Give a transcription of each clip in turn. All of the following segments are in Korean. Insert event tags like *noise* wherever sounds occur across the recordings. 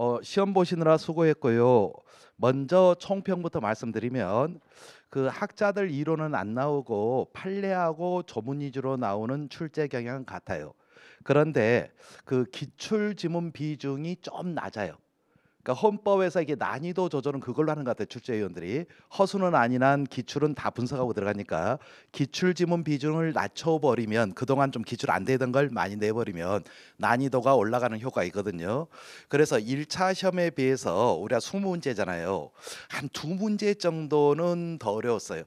어, 시험 보시느라 수고했고요. 먼저 총평부터 말씀드리면 그 학자들 이론은 안 나오고 판례하고 조문 위주로 나오는 출제 경향 같아요. 그런데 그 기출 지문 비중이 좀 낮아요. 그러니까 헌법에서 이게 난이도 조절은 그걸로 하는 것 같아요. 출제위원들이 허수는 아니란 기출은 다 분석하고 들어가니까 기출 지문 비중을 낮춰버리면 그동안 좀 기출 안 되던 걸 많이 내버리면 난이도가 올라가는 효과 있거든요. 그래서 1차 시험에 비해서 우리가 스무 문제잖아요. 한 두 문제 정도는 더 어려웠어요.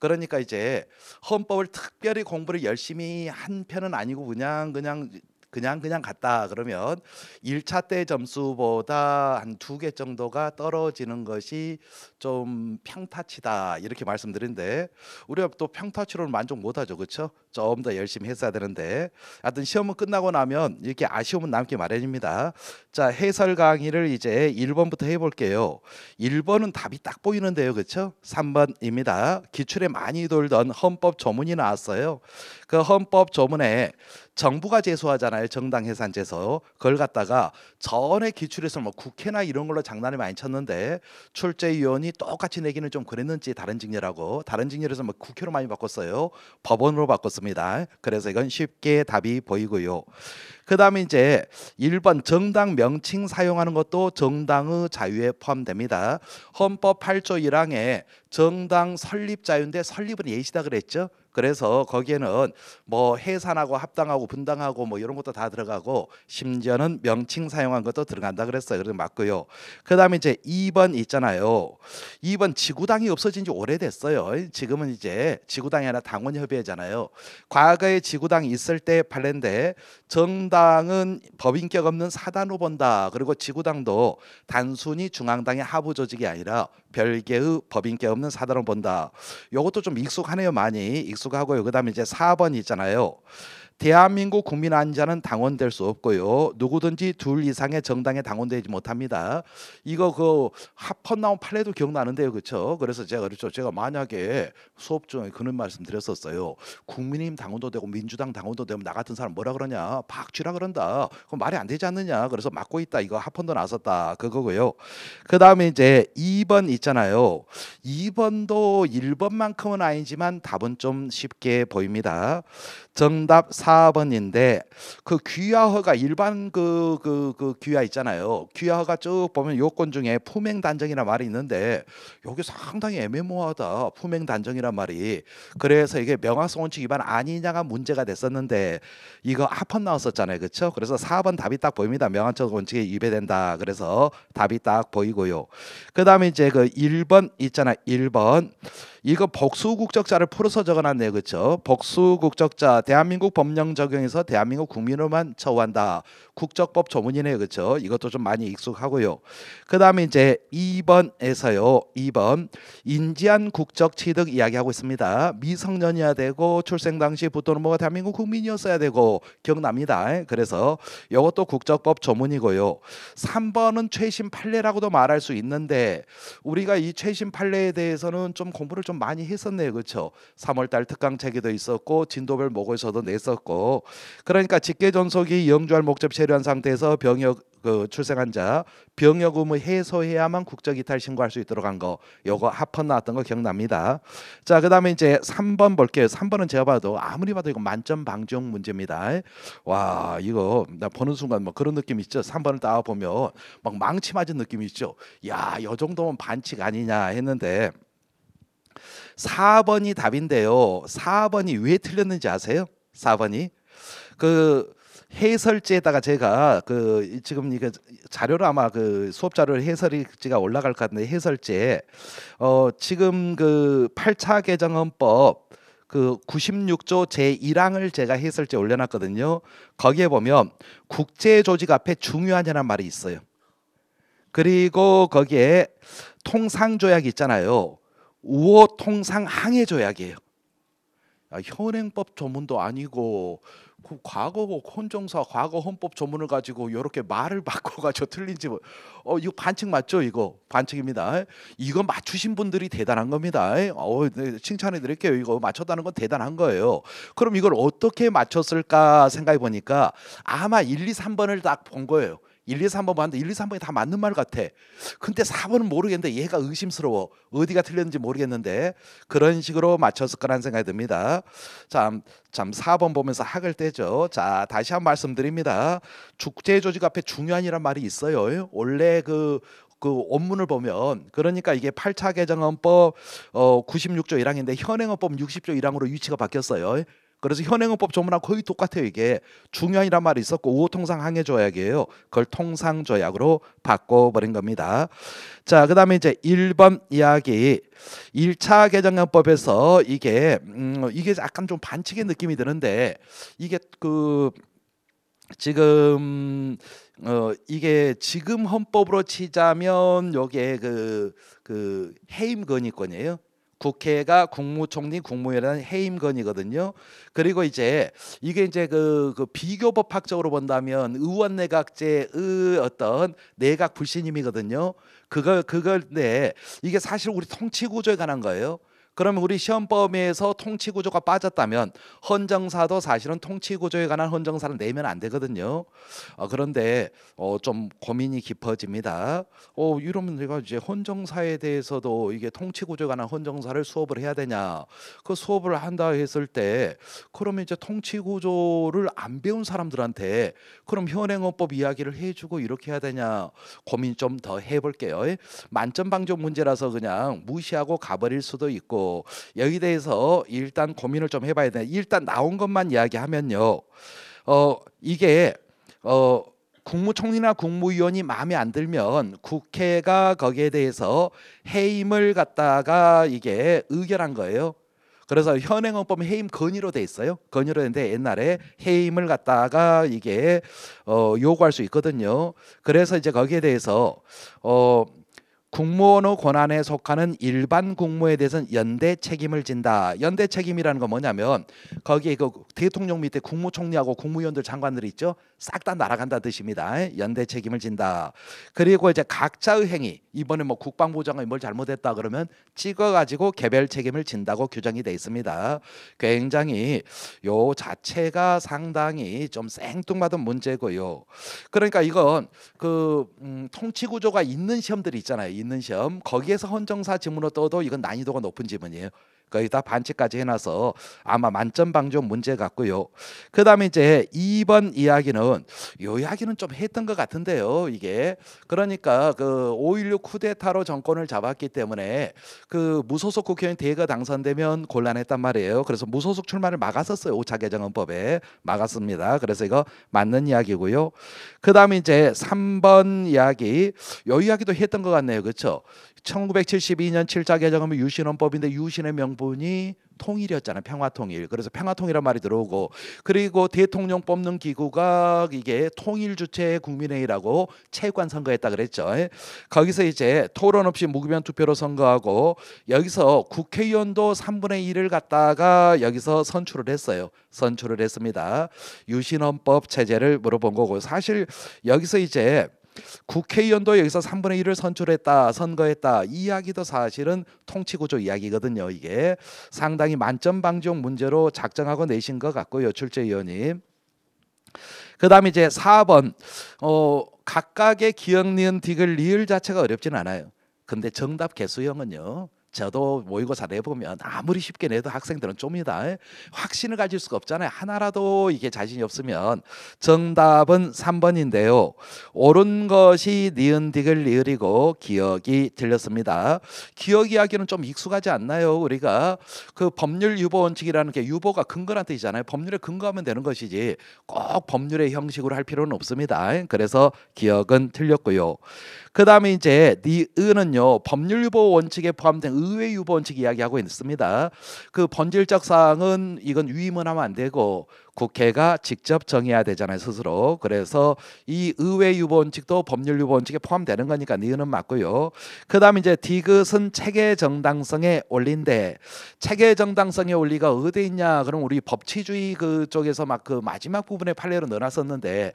그러니까 이제 헌법을 특별히 공부를 열심히 한 편은 아니고 그냥 그냥 그냥 그냥 갔다 그러면 1차 때 점수보다 한 두 개 정도가 떨어지는 것이 좀 평타치다 이렇게 말씀드린데 우리가 또 평타치로는 만족 못하죠 그렇죠? 좀 더 열심히 했어야 되는데 하여튼 시험은 끝나고 나면 이렇게 아쉬움은 남기 마련입니다 자 해설 강의를 이제 1번부터 해볼게요 1번은 답이 딱 보이는데요 그렇죠? 3번입니다 기출에 많이 돌던 헌법 조문이 나왔어요 그 헌법 조문에 정부가 제소하잖아요. 정당 해산 제소. 그걸 갖다가 전에 기출에서 뭐 국회나 이런 걸로 장난을 많이 쳤는데 출제위원이 똑같이 내기는 좀 그랬는지 다른 직렬하고 다른 직렬에서 뭐 국회로 많이 바꿨어요. 법원으로 바꿨습니다. 그래서 이건 쉽게 답이 보이고요. 그다음에 이제 1번 정당 명칭 사용하는 것도 정당의 자유에 포함됩니다. 헌법 8조 1항에 정당 설립 자유인데 설립은 예시다 그랬죠. 그래서 거기에는 뭐 해산하고 합당하고 분당하고 뭐 이런 것도 다 들어가고 심지어는 명칭 사용한 것도 들어간다 그랬어요. 그래서 맞고요. 그다음에 이제 2번 있잖아요. 2번 지구당이 없어진 지 오래됐어요. 지금은 이제 지구당이 아니라 당원 협의회잖아요. 과거에 지구당이 있을 때 발렌데 정당은 법인격 없는 사단 으로본다 그리고 지구당도 단순히 중앙당의 하부 조직이 아니라 별개의 법인격 없는 사단 으로본다 이것도 좀 익숙하네요. 많이 익숙. 수가 하고요. 그다음에 이제 4번이 있잖아요. 대한민국 국민 안자는 당원될 수 없고요. 누구든지 둘 이상의 정당에 당원되지 못합니다. 이거 그 합헌 나온 판례도 기억나는데요. 그렇죠? 그래서 제가 그렇죠. 제가 만약에 수업 중에 그런 말씀 드렸었어요. 국민의힘 당원도 되고 민주당 당원도 되면 나 같은 사람 뭐라 그러냐? 박쥐라 그런다. 그럼 말이 안 되지 않느냐? 그래서 막고 있다. 이거 합헌도 나섰다. 그거고요. 그다음에 이제 2번 있잖아요. 2번도 1번만큼은 아니지만 답은 좀 쉽게 보입니다. 정답 4번인데 그 귀화허가 일반 그, 그, 그 귀화 있잖아요. 귀화허가 쭉 보면 요건 중에 품행 단정이란 말이 있는데 여기 상당히 애매모호하다. 품행 단정이란 말이. 그래서 이게 명확성 원칙 위반 아니냐가 문제가 됐었는데 이거 합헌 나왔었잖아요. 그렇죠? 그래서 4번 답이 딱 보입니다. 명확성 원칙에 위배된다. 그래서 답이 딱 보이고요. 그다음에 이제 그 1번 있잖아. 1번. 이거 복수국적자를 풀어서 적어놨네요. 그렇죠? 복수국적자 대한민국 법령 적용에서 대한민국 국민으로만 처우한다. 국적법 조문이네 그렇죠? 이것도 좀 많이 익숙하고요. 그다음에 이제 2번에서요. 2번 인지한 국적 취득 이야기하고 있습니다. 미성년이야 되고 출생 당시 부토는 뭐가 대한민국 국민이었어야 되고 기억납니다. 그래서 이것도 국적법 조문이고요. 3번은 최신 판례라고도 말할 수 있는데 우리가 이 최신 판례에 대해서는 좀 공부를 좀좀 많이 했었네요. 그렇죠? 3월 달 특강 책에도 있었고 진도별 모고에서도 냈었고. 그러니까 직계 존속이 영주할 목적 체류한 상태에서 병역 그출생환자 병역 의무 해소해야만 국적 이탈 신고할 수 있도록 한 거. 요거 합헌 나왔던 거 기억납니다. 자, 그다음에 이제 3번 볼게요. 3번은 제가 봐도 아무리 봐도 이거 만점 방정 문제입니다. 와, 이거 나 보는 순간 뭐 그런 느낌 있죠. 3번을 따와 보면 막 망치 맞은 느낌이 있죠. 야, 요 정도면 반칙 아니냐 했는데 4번이 답인데요. 4번이 왜 틀렸는지 아세요? 4번이 그 해설지에다가 제가 그 지금 이거 자료로 아마 그 수업 자료 를 해설지가 올라갈 것 같은데 해설지에 어 지금 그 8차 개정헌법 그 96조 제1항을 제가 해설지에 올려놨거든요. 거기에 보면 국제 조직 앞에 중요하냐는 말이 있어요. 그리고 거기에 통상 조약 있잖아요. 우호 통상 항해 조약이에요. 아, 현행법 조문도 아니고 그 과거 혼종사 과거 헌법 조문을 가지고 이렇게 말을 *laughs* 바꿔가지고 틀린지 뭐. 어 이거 반칙 맞죠 이거 반칙입니다 이거 맞추신 분들이 대단한 겁니다 어 네, 칭찬해 드릴게요 이거 맞췄다는 건 대단한 거예요 그럼 이걸 어떻게 맞췄을까 생각해 보니까 아마 1, 2, 3번을 딱 본 거예요 1, 2, 3번 봤는데 1, 2, 3번이 다 맞는 말 같아. 근데 4번은 모르겠는데 얘가 의심스러워. 어디가 틀렸는지 모르겠는데 그런 식으로 맞췄을 거라 생각이 듭니다. 참, 참 4번 보면서 학을 떼죠. 자, 다시 한 번 말씀드립니다. 축제 조직 앞에 중요한이란 말이 있어요. 원래 그그 그 원문을 보면 그러니까 이게 8차 개정헌법 어 96조 1항인데 현행헌법 60조 1항으로 위치가 바뀌었어요. 그래서 현행헌법 조문하고 거의 똑같아요. 이게 중요한이란 말이 있었고 우호 통상 항해 조약이에요. 그걸 통상 조약으로 바꿔버린 겁니다. 자, 그다음에 이제 1번 이야기 1차 개정헌법에서 이게 음, 이게 약간 좀 반칙의 느낌이 드는데 이게 그 지금 어 이게 지금 헌법으로 치자면 요게 그그 해임 건의권이에요. 국회가 국무총리 국무위원회 해임건이거든요. 그리고 이제 이게 이제 그, 그 비교법학적으로 본다면 의원 내각제의 어떤 내각 불신임이거든요. 그걸 그걸 네 이게 사실 우리 통치 구조에 관한 거예요. 그러면 우리 시험 범위에서 통치 구조가 빠졌다면 헌정사도 사실은 통치 구조에 관한 헌정사를 내면 안 되거든요. 어, 그런데 어, 좀 고민이 깊어집니다. 어, 이러면 내가 이제 헌정사에 대해서도 이게 통치 구조에 관한 헌정사를 수업을 해야 되냐? 그 수업을 한다 했을 때 그러면 이제 통치 구조를 안 배운 사람들한테 그럼 현행헌법 이야기를 해주고 이렇게 해야 되냐 고민 좀 더 해볼게요. 만점 방정 문제라서 그냥 무시하고 가버릴 수도 있고. 여기 대해서 일단 고민을 좀 해봐야 돼. 일단 나온 것만 이야기하면요. 어 이게 어 국무총리나 국무위원이 마음에 안 들면 국회가 거기에 대해서 해임을 갖다가 이게 의결한 거예요. 그래서 현행헌법 해임 건의로 돼 있어요. 건의로 되는데 옛날에 해임을 갖다가 이게 어, 요구할 수 있거든요. 그래서 이제 거기에 대해서 어, 국무원의 권한에 속하는 일반 국무에 대해서는 연대 책임을 진다. 연대 책임이라는 건 뭐냐면 거기에 그 대통령 밑에 국무총리하고 국무위원들 장관들이 있죠. 싹 다 날아간다 뜻입니다. 연대 책임을 진다. 그리고 이제 각자의 행위 이번에 뭐 국방부장관이 뭘 잘못했다 그러면 찍어가지고 개별 책임을 진다고 규정이 돼 있습니다. 굉장히 요 자체가 상당히 좀 생뚱맞은 문제고요. 그러니까 이건 그 음, 통치 구조가 있는 시험들이 있잖아요. 있는 시험 거기에서 헌정사 지문으로 떠도 이건 난이도가 높은 지문이에요. 거의다 반칙까지 해놔서 아마 만점 방정 문제 같고요. 그다음에 이제 2번 이야기는 요 이야기는 좀 했던 것 같은데요. 이게 그러니까 그 5.16 쿠데타로 정권을 잡았기 때문에 그 무소속 국회의원 대회가 당선되면 곤란했단 말이에요. 그래서 무소속 출마를 막았었어요. 5차 개정헌법에 막았습니다. 그래서 이거 맞는 이야기고요. 그다음에 이제 3번 이야기 요 이야기도 했던 것 같네요. 그렇죠? 1972년 7차 개정헌법 유신헌법인데 유신의 명분 부분이 통일이었잖아요. 평화통일. 그래서 평화통일이란 말이 들어오고 그리고 대통령 뽑는 기구가 이게 통일 주체 국민회의라고 체육관 선거했다 그랬죠. 거기서 이제 토론 없이 무기변 투표로 선거하고 여기서 국회의원도 3분의 1을 갖다가 여기서 선출을 했어요. 선출을 했습니다. 유신헌법 체제를 물어본 거고 사실 여기서 이제 국회의원도 여기서 3분의 1을 선출했다, 선거했다. 이 이야기도 사실은 통치구조 이야기거든요. 이게 상당히 만점 방종 문제로 작정하고 내신 것 같고요, 출제 위원님. 그다음에 이제 4번 어, 각각의 기억 니은 디귿 리을 자체가 어렵진 않아요. 근데 정답 개수형은요. 저도 모의고사 뭐 내보면 아무리 쉽게 내도 학생들은 좀니다 확신을 가질 수가 없잖아요. 하나라도 이게 자신이 없으면 정답은 3번인데요. 옳은 것이 니은 디귿리을이고 기억이 틀렸습니다. 기억 이야기는 좀 익숙하지 않나요? 우리가 그 법률 유보 원칙이라는 게 유보가 근거란 뜻이잖아요. 법률에 근거하면 되는 것이지 꼭 법률의 형식으로 할 필요는 없습니다. 그래서 기억은 틀렸고요. 그 다음에 이제 니 은은요 법률 유보 원칙에 포함된 의회 유보 원칙 이야기하고 있습니다. 그 본질적 사항은 이건 위임은 하면 안 되고 국회가 직접 정해야 되잖아요 스스로 그래서 이 의회 유보원칙도 법률 유보원칙에 포함되는 거니까 니은은 맞고요 그다음 이제 디귿은 체계 정당성에 올린데 체계 정당성에올리가 어디 있냐 그럼 우리 법치주의 그쪽에서 막 그 마지막 부분에 판례로 넣어놨었는데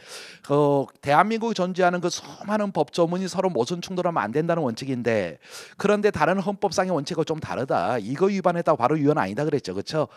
어, 대한민국 존재하는 그 수많은 법조문이 서로 모순 충돌하면 안 된다는 원칙인데 그런데 다른 헌법상의 원칙과 좀 다르다 이거 위반했다 고 바로 위헌 아니다 그랬죠 그렇죠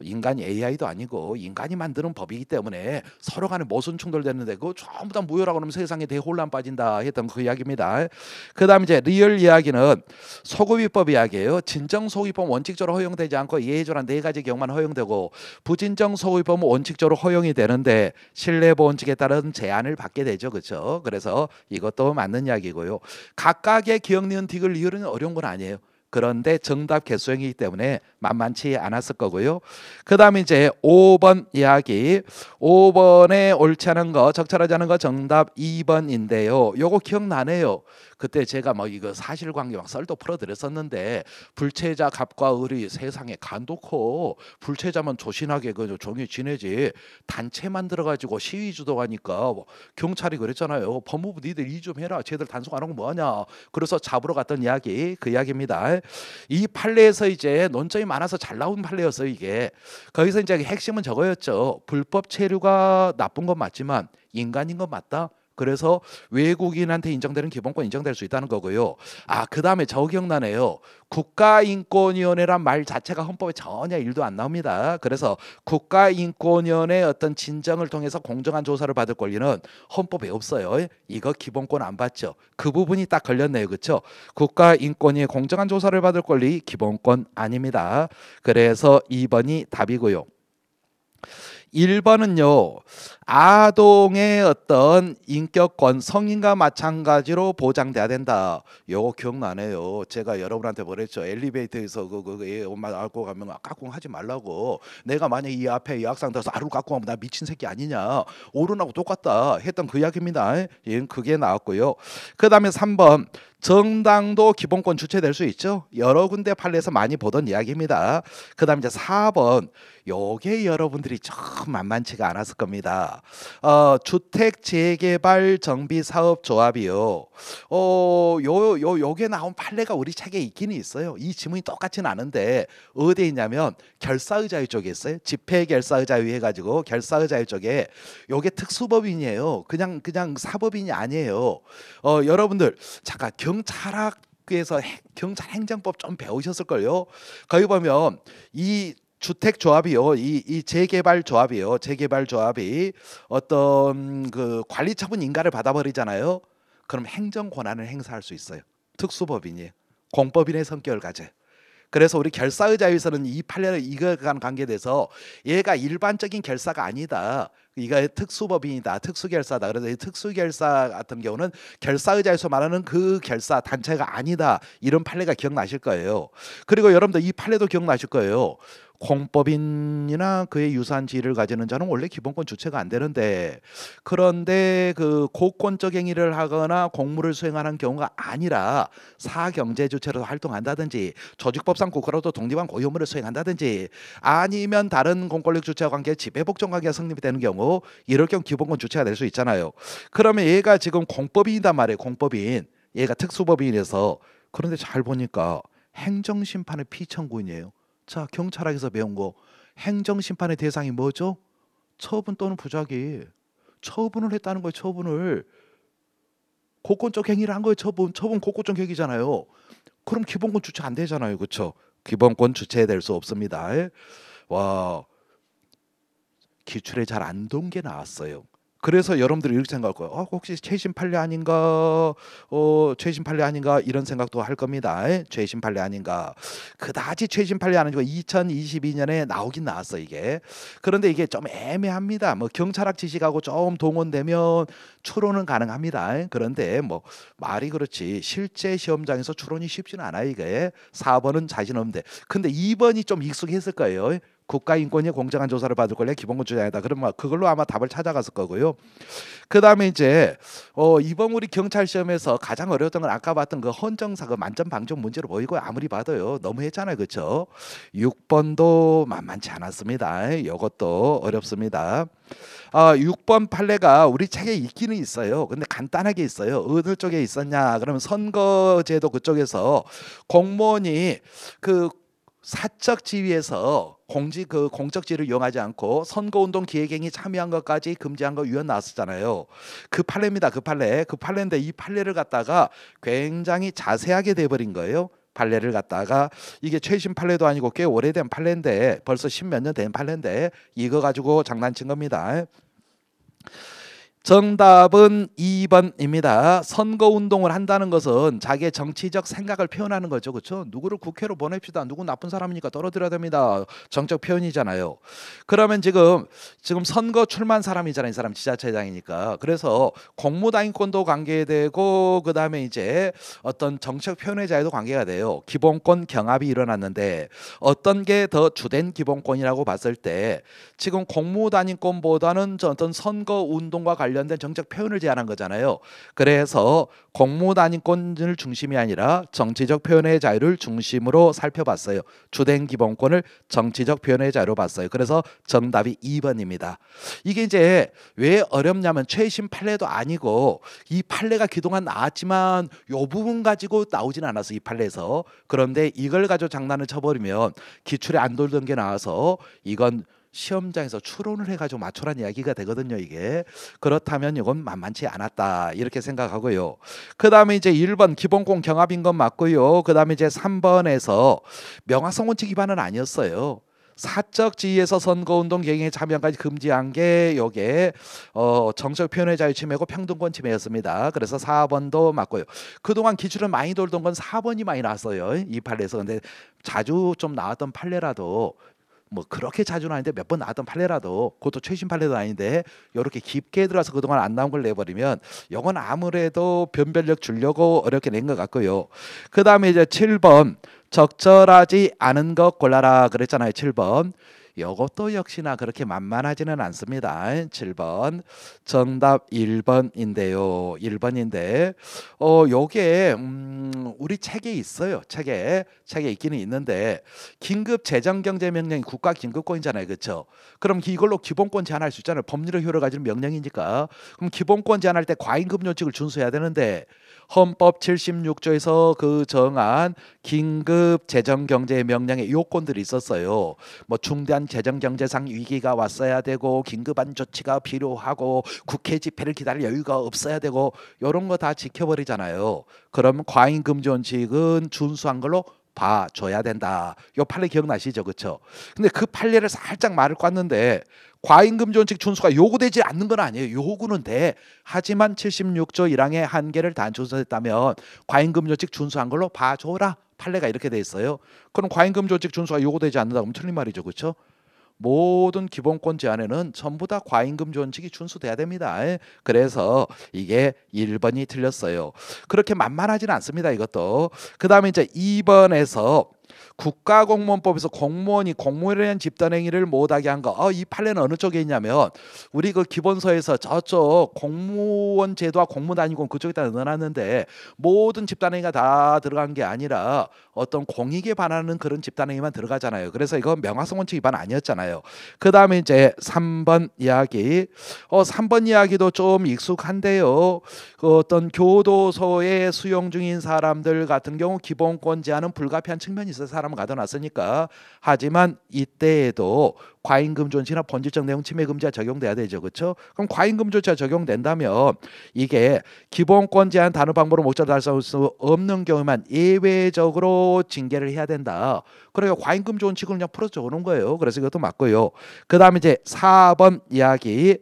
인간 이 AI도 아니고 인간이 만드는 법이기 때문에 서로 간에 모순 충돌되는 데고 전부 다 무효라고 하면 세상에 대혼란 빠진다 했던 그 이야기입니다. 그다음 이제 리얼 이야기는 소급위법 이야기예요. 진정 소급위법 원칙적으로 허용되지 않고 예외조으네 가지 경우만 허용되고 부진정 소급위법은 원칙적으로 허용이 되는데 신뢰 원칙에 따른 제한을 받게 되죠. 그렇죠? 그래서 이것도 맞는 이야기고요. 각각의 기억 니은 틱을 리얼은 어려운 건 아니에요. 그런데 정답 개수형이기 때문에 만만치 않았을 거고요. 그 다음에 이제 5번 이야기. 5번에 옳지 않은 거, 적절하지 않은 거 정답 2번인데요. 요거 기억나네요. 그때 제가 뭐 이거 사실관계 막 썰도 풀어드렸었는데 불체자 갑과 을이 세상에 간도코 불체자만 조신하게 그 종이 지내지 단체만 들어가지고 시위 주도하니까 뭐 경찰이 그랬잖아요. 법무부 니들 이 좀 해라. 쟤들 단속 안 하고 뭐하냐. 그래서 잡으러 갔던 이야기 그 이야기입니다. 이 판례에서 이제 논점이 많아서 잘 나온 판례였어 이게. 거기서 이제 핵심은 저거였죠. 불법 체류가 나쁜 건 맞지만 인간인 건 맞다. 그래서 외국인한테 인정되는 기본권 인정될 수 있다는 거고요. 아, 그다음에 저 기억나네요. 국가인권위원회란 말 자체가 헌법에 전혀 일도 안 나옵니다. 그래서 국가인권위원회 어떤 진정을 통해서 공정한 조사를 받을 권리는 헌법에 없어요. 이거 기본권 안 받죠. 그 부분이 딱 걸렸네요. 그쵸 국가인권위의 공정한 조사를 받을 권리 기본권 아닙니다. 그래서 2번이 답이고요. 1번은요. 아동의 어떤 인격권 성인과 마찬가지로 보장돼야 된다. 요거 기억나네요. 제가 여러분한테 말했죠. 엘리베이터에서 그, 그, 그 예, 엄마 안고 가면 깍꿍 하지 말라고. 내가 만약 이 앞에 이 학상 들어서 아루 깍꿍 하면 나 미친 새끼 아니냐. 오른하고 똑같다. 했던 그 이야기입니다. 예, 그게 나왔고요. 그 다음에 3번 정당도 기본권 주체될 수 있죠. 여러 군데 판례에서 많이 보던 이야기입니다. 그다음 이제 4번 요게 여러분들이 조금 만만치가 않았을 겁니다. 어, 주택 재개발 정비 사업 조합이요. 어, 요, 요, 요게 나온 판례가 우리 책에 있긴 있어요. 이 지문이 똑같진 않은데 어디에 있냐면 결사의자의 쪽에 있어요. 집회 결사의자위 해가지고 결사의자의 쪽에 요게 특수법인이에요. 그냥 그냥 사법인이 아니에요. 어, 여러분들 잠깐. 경찰학에서 경찰 행정법 좀 배우셨을 걸요. 거기 보면 이 주택 조합이요, 이, 이 재개발 조합이요, 재개발 조합이 어떤 그 관리 처분 인가를 받아버리잖아요. 그럼 행정 권한을 행사할 수 있어요. 특수법인이 공법인의 성격을 가져 그래서 우리 결사의자에서는 이 판례를 이거간 관계돼서 얘가 일반적인 결사가 아니다. 이가 특수법인이다, 특수결사다. 그래서 이 특수결사 같은 경우는 결사의자에서 말하는 그 결사 단체가 아니다. 이런 판례가 기억나실 거예요. 그리고 여러분들 이 판례도 기억나실 거예요. 공법인이나 그의 유사한 지위를 가지는 자는 원래 기본권 주체가 안 되는데 그런데 그 고권적 행위를 하거나 공무를 수행하는 경우가 아니라 사경제 주체로 활동한다든지 조직법상 국가로도 독립한 고유무를 수행한다든지 아니면 다른 공권력 주체와 관계 지배복종 관계가 성립되는 이 경우 이럴 경우 기본권 주체가 될 수 있잖아요. 그러면 얘가 지금 공법인이단 말이에요. 공법인 얘가 특수법인에서 그런데 잘 보니까 행정심판의 피청구인이에요. 자, 경찰학에서 배운 거 행정 심판의 대상이 뭐죠? 처분 또는 부작위. 처분을 했다는 거예요. 처분을 고건적 행위를 한 거예요. 처분. 처분 고건적 행위잖아요. 그럼 기본권 주체 안 되잖아요. 그렇죠? 기본권 주체될 수 없습니다. 와. 기출에 잘 안 돈 게 나왔어요. 그래서 여러분들이 이렇게 생각할 거예요. 어, 혹시 최신 판례 아닌가? 어, 최신 판례 아닌가? 이런 생각도 할 겁니다. 최신 판례 아닌가? 그다지 최신 판례 아니고 2022년에 나오긴 나왔어 이게. 그런데 이게 좀 애매합니다. 뭐 경찰학 지식하고 좀 동원되면 추론은 가능합니다. 그런데 뭐 말이 그렇지 실제 시험장에서 추론이 쉽지는 않아 이게. 4번은 자신 없는데. 근데 2번이 좀 익숙했을 거예요. 국가인권위 공정한 조사를 받을 권리 기본권 주장이다. 그러면 그걸로 아마 답을 찾아갔을 거고요. 그다음에 이제 어, 이번 우리 경찰 시험에서 가장 어려웠던 건 아까 봤던 그 헌정사 가 그 만점 방정 문제로 보이고 아무리 봐도요 너무했잖아요, 그렇죠? 6번도 만만치 않았습니다. 이것도 어렵습니다. 아, 어, 6번 판례가 우리 책에 있기는 있어요. 근데 간단하게 있어요. 어느 쪽에 있었냐? 그러면 선거제도 그쪽에서 공무원이 그 사적 지위에서 공지 그 공적 지를 이용하지 않고 선거운동 기획행위 참여한 것까지 금지한 거 위원 나왔었잖아요. 그 판례입니다. 그 판례. 그 판례인데 이 판례를 갖다가 굉장히 자세하게 돼버린 거예요. 판례를 갖다가 이게 최신 판례도 아니고 꽤 오래된 판례인데 벌써 십몇 년 된 판례인데 이거 가지고 장난친 겁니다. 정답은 2번입니다. 선거운동을 한다는 것은 자기의 정치적 생각을 표현하는 거죠. 그렇죠? 누구를 국회로 보냅시다. 누구 나쁜 사람이니까 떨어뜨려야 됩니다. 정적 표현이잖아요. 그러면 지금 지금 선거 출마한 사람이잖아요. 이 사람 지자체장이니까. 그래서 공무당인권도 관계되고 그다음에 이제 어떤 정책 표현의 자유도 관계가 돼요. 기본권 경합이 일어났는데 어떤 게 더 주된 기본권이라고 봤을 때 지금 공무단인권보다는 어떤 선거운동과 관련 관련된 정책 표현을 제안한 거잖아요. 그래서 공무단위권을 중심이 아니라 정치적 표현의 자유를 중심으로 살펴봤어요. 주된 기본권을 정치적 표현의 자유로 봤어요. 그래서 정답이 2번입니다. 이게 이제 왜 어렵냐면 최신 판례도 아니고 이 판례가 그동안 나왔지만 요 부분 가지고 나오진 않았어 이 판례에서. 그런데 이걸 가지고 장난을 쳐버리면 기출에 안 돌던 게 나와서 이건 시험장에서 추론을 해가지고 맞춰란 이야기가 되거든요. 이게 그렇다면 이건 만만치 않았다 이렇게 생각하고요. 그 다음에 이제 1번 기본권 경합인 건 맞고요. 그 다음에 이제 3번에서 명화성 원칙 위반은 아니었어요. 사적 지위에서 선거운동 경행에 참여까지 금지한 게 요게 어, 정적 표현의 자유 침해고 평등권 침해였습니다. 그래서 4번도 맞고요. 그동안 기준을 많이 돌던 건 4번이 많이 나왔어요. 이 판례에서 근데 자주 좀 나왔던 판례라도 뭐 그렇게 자주는 아닌데 몇 번 나왔던 판례라도 그것도 최신 판례도 아닌데 이렇게 깊게 들어서 그동안 안 나온 걸 내버리면 이건 아무래도 변별력 줄려고 어렵게 낸 것 같고요. 그 다음에 이제 7번 적절하지 않은 것 골라라 그랬잖아요. 7번 이것도 역시나 그렇게 만만하지는 않습니다. 7번 정답 1번인데요. 1번인데 어 요게 음, 우리 책에 있어요. 책에 책에 있기는 있는데 긴급 재정 경제 명령이 국가 긴급권이잖아요. 그렇죠? 그럼 이걸로 기본권 제한할 수 있잖아요. 법률의 효력 가지는 명령이니까. 그럼 기본권 제한할 때 과잉 급료칙을 준수해야 되는데 헌법 76조에서 그 정한 긴급 재정 경제 명령의 요건들이 있었어요. 뭐 중대한 재정 경제상 위기가 왔어야 되고 긴급한 조치가 필요하고 국회 집회를 기다릴 여유가 없어야 되고 이런 거 다 지켜버리잖아요. 그럼 과잉 금지 원칙은 준수한 걸로 봐줘야 된다. 요 판례 기억나시죠? 그렇죠? 근데 그 판례를 살짝 말을 꼈는데 과잉금 존칙 준수가 요구되지 않는 건 아니에요. 요구는 돼. 하지만 76조 1항의 한계를 단순했다면 과잉금 존칙 준수한 걸로 봐줘라. 판례가 이렇게 돼 있어요. 그럼 과잉금 존칙 준수가 요구되지 않는다. 그럼 틀린 말이죠. 그렇죠? 모든 기본권제 한에는 전부 다 과잉금 원칙이 준수돼야 됩니다. 예, 그래서 이게 1번이 틀렸어요. 그렇게 만만하지는 않습니다. 이것도. 그다음에 이제 2번에서 국가공무원법에서 공무원이 공무원에 대한 집단행위를 못하게 한 거. 어, 이 판례는 어느 쪽에 있냐면 우리 그 기본서에서 저쪽 공무원 제도와 공무단위공 그쪽에다 넣어놨는데 모든 집단행위가 다 들어간 게 아니라 어떤 공익에 반하는 그런 집단행위만 들어가잖아요. 그래서 이건 명화성 원칙 위반 아니었잖아요. 그 다음에 이제 3번 이야기. 어, 3번 이야기도 좀 익숙한데요. 그 어떤 교도소에 수용 중인 사람들 같은 경우 기본권 제한은 불가피한 측면이 있어요. 사람 사람을 가둬놨으니까 하지만 이때에도 과잉금 존치나 본질적 내용 침해 금지가 적용돼야 되죠. 그렇죠? 그럼 과잉금 조차 적용된다면 이게 기본권 제한 단호 방법으로 목적을 달성할 수 없는 경우만 예외적으로 징계를 해야 된다. 그러니까 과잉금 존치금 그냥 풀어 적어 놓은 거예요. 그래서 이것도 맞고요. 그다음에 이제 4번 이야기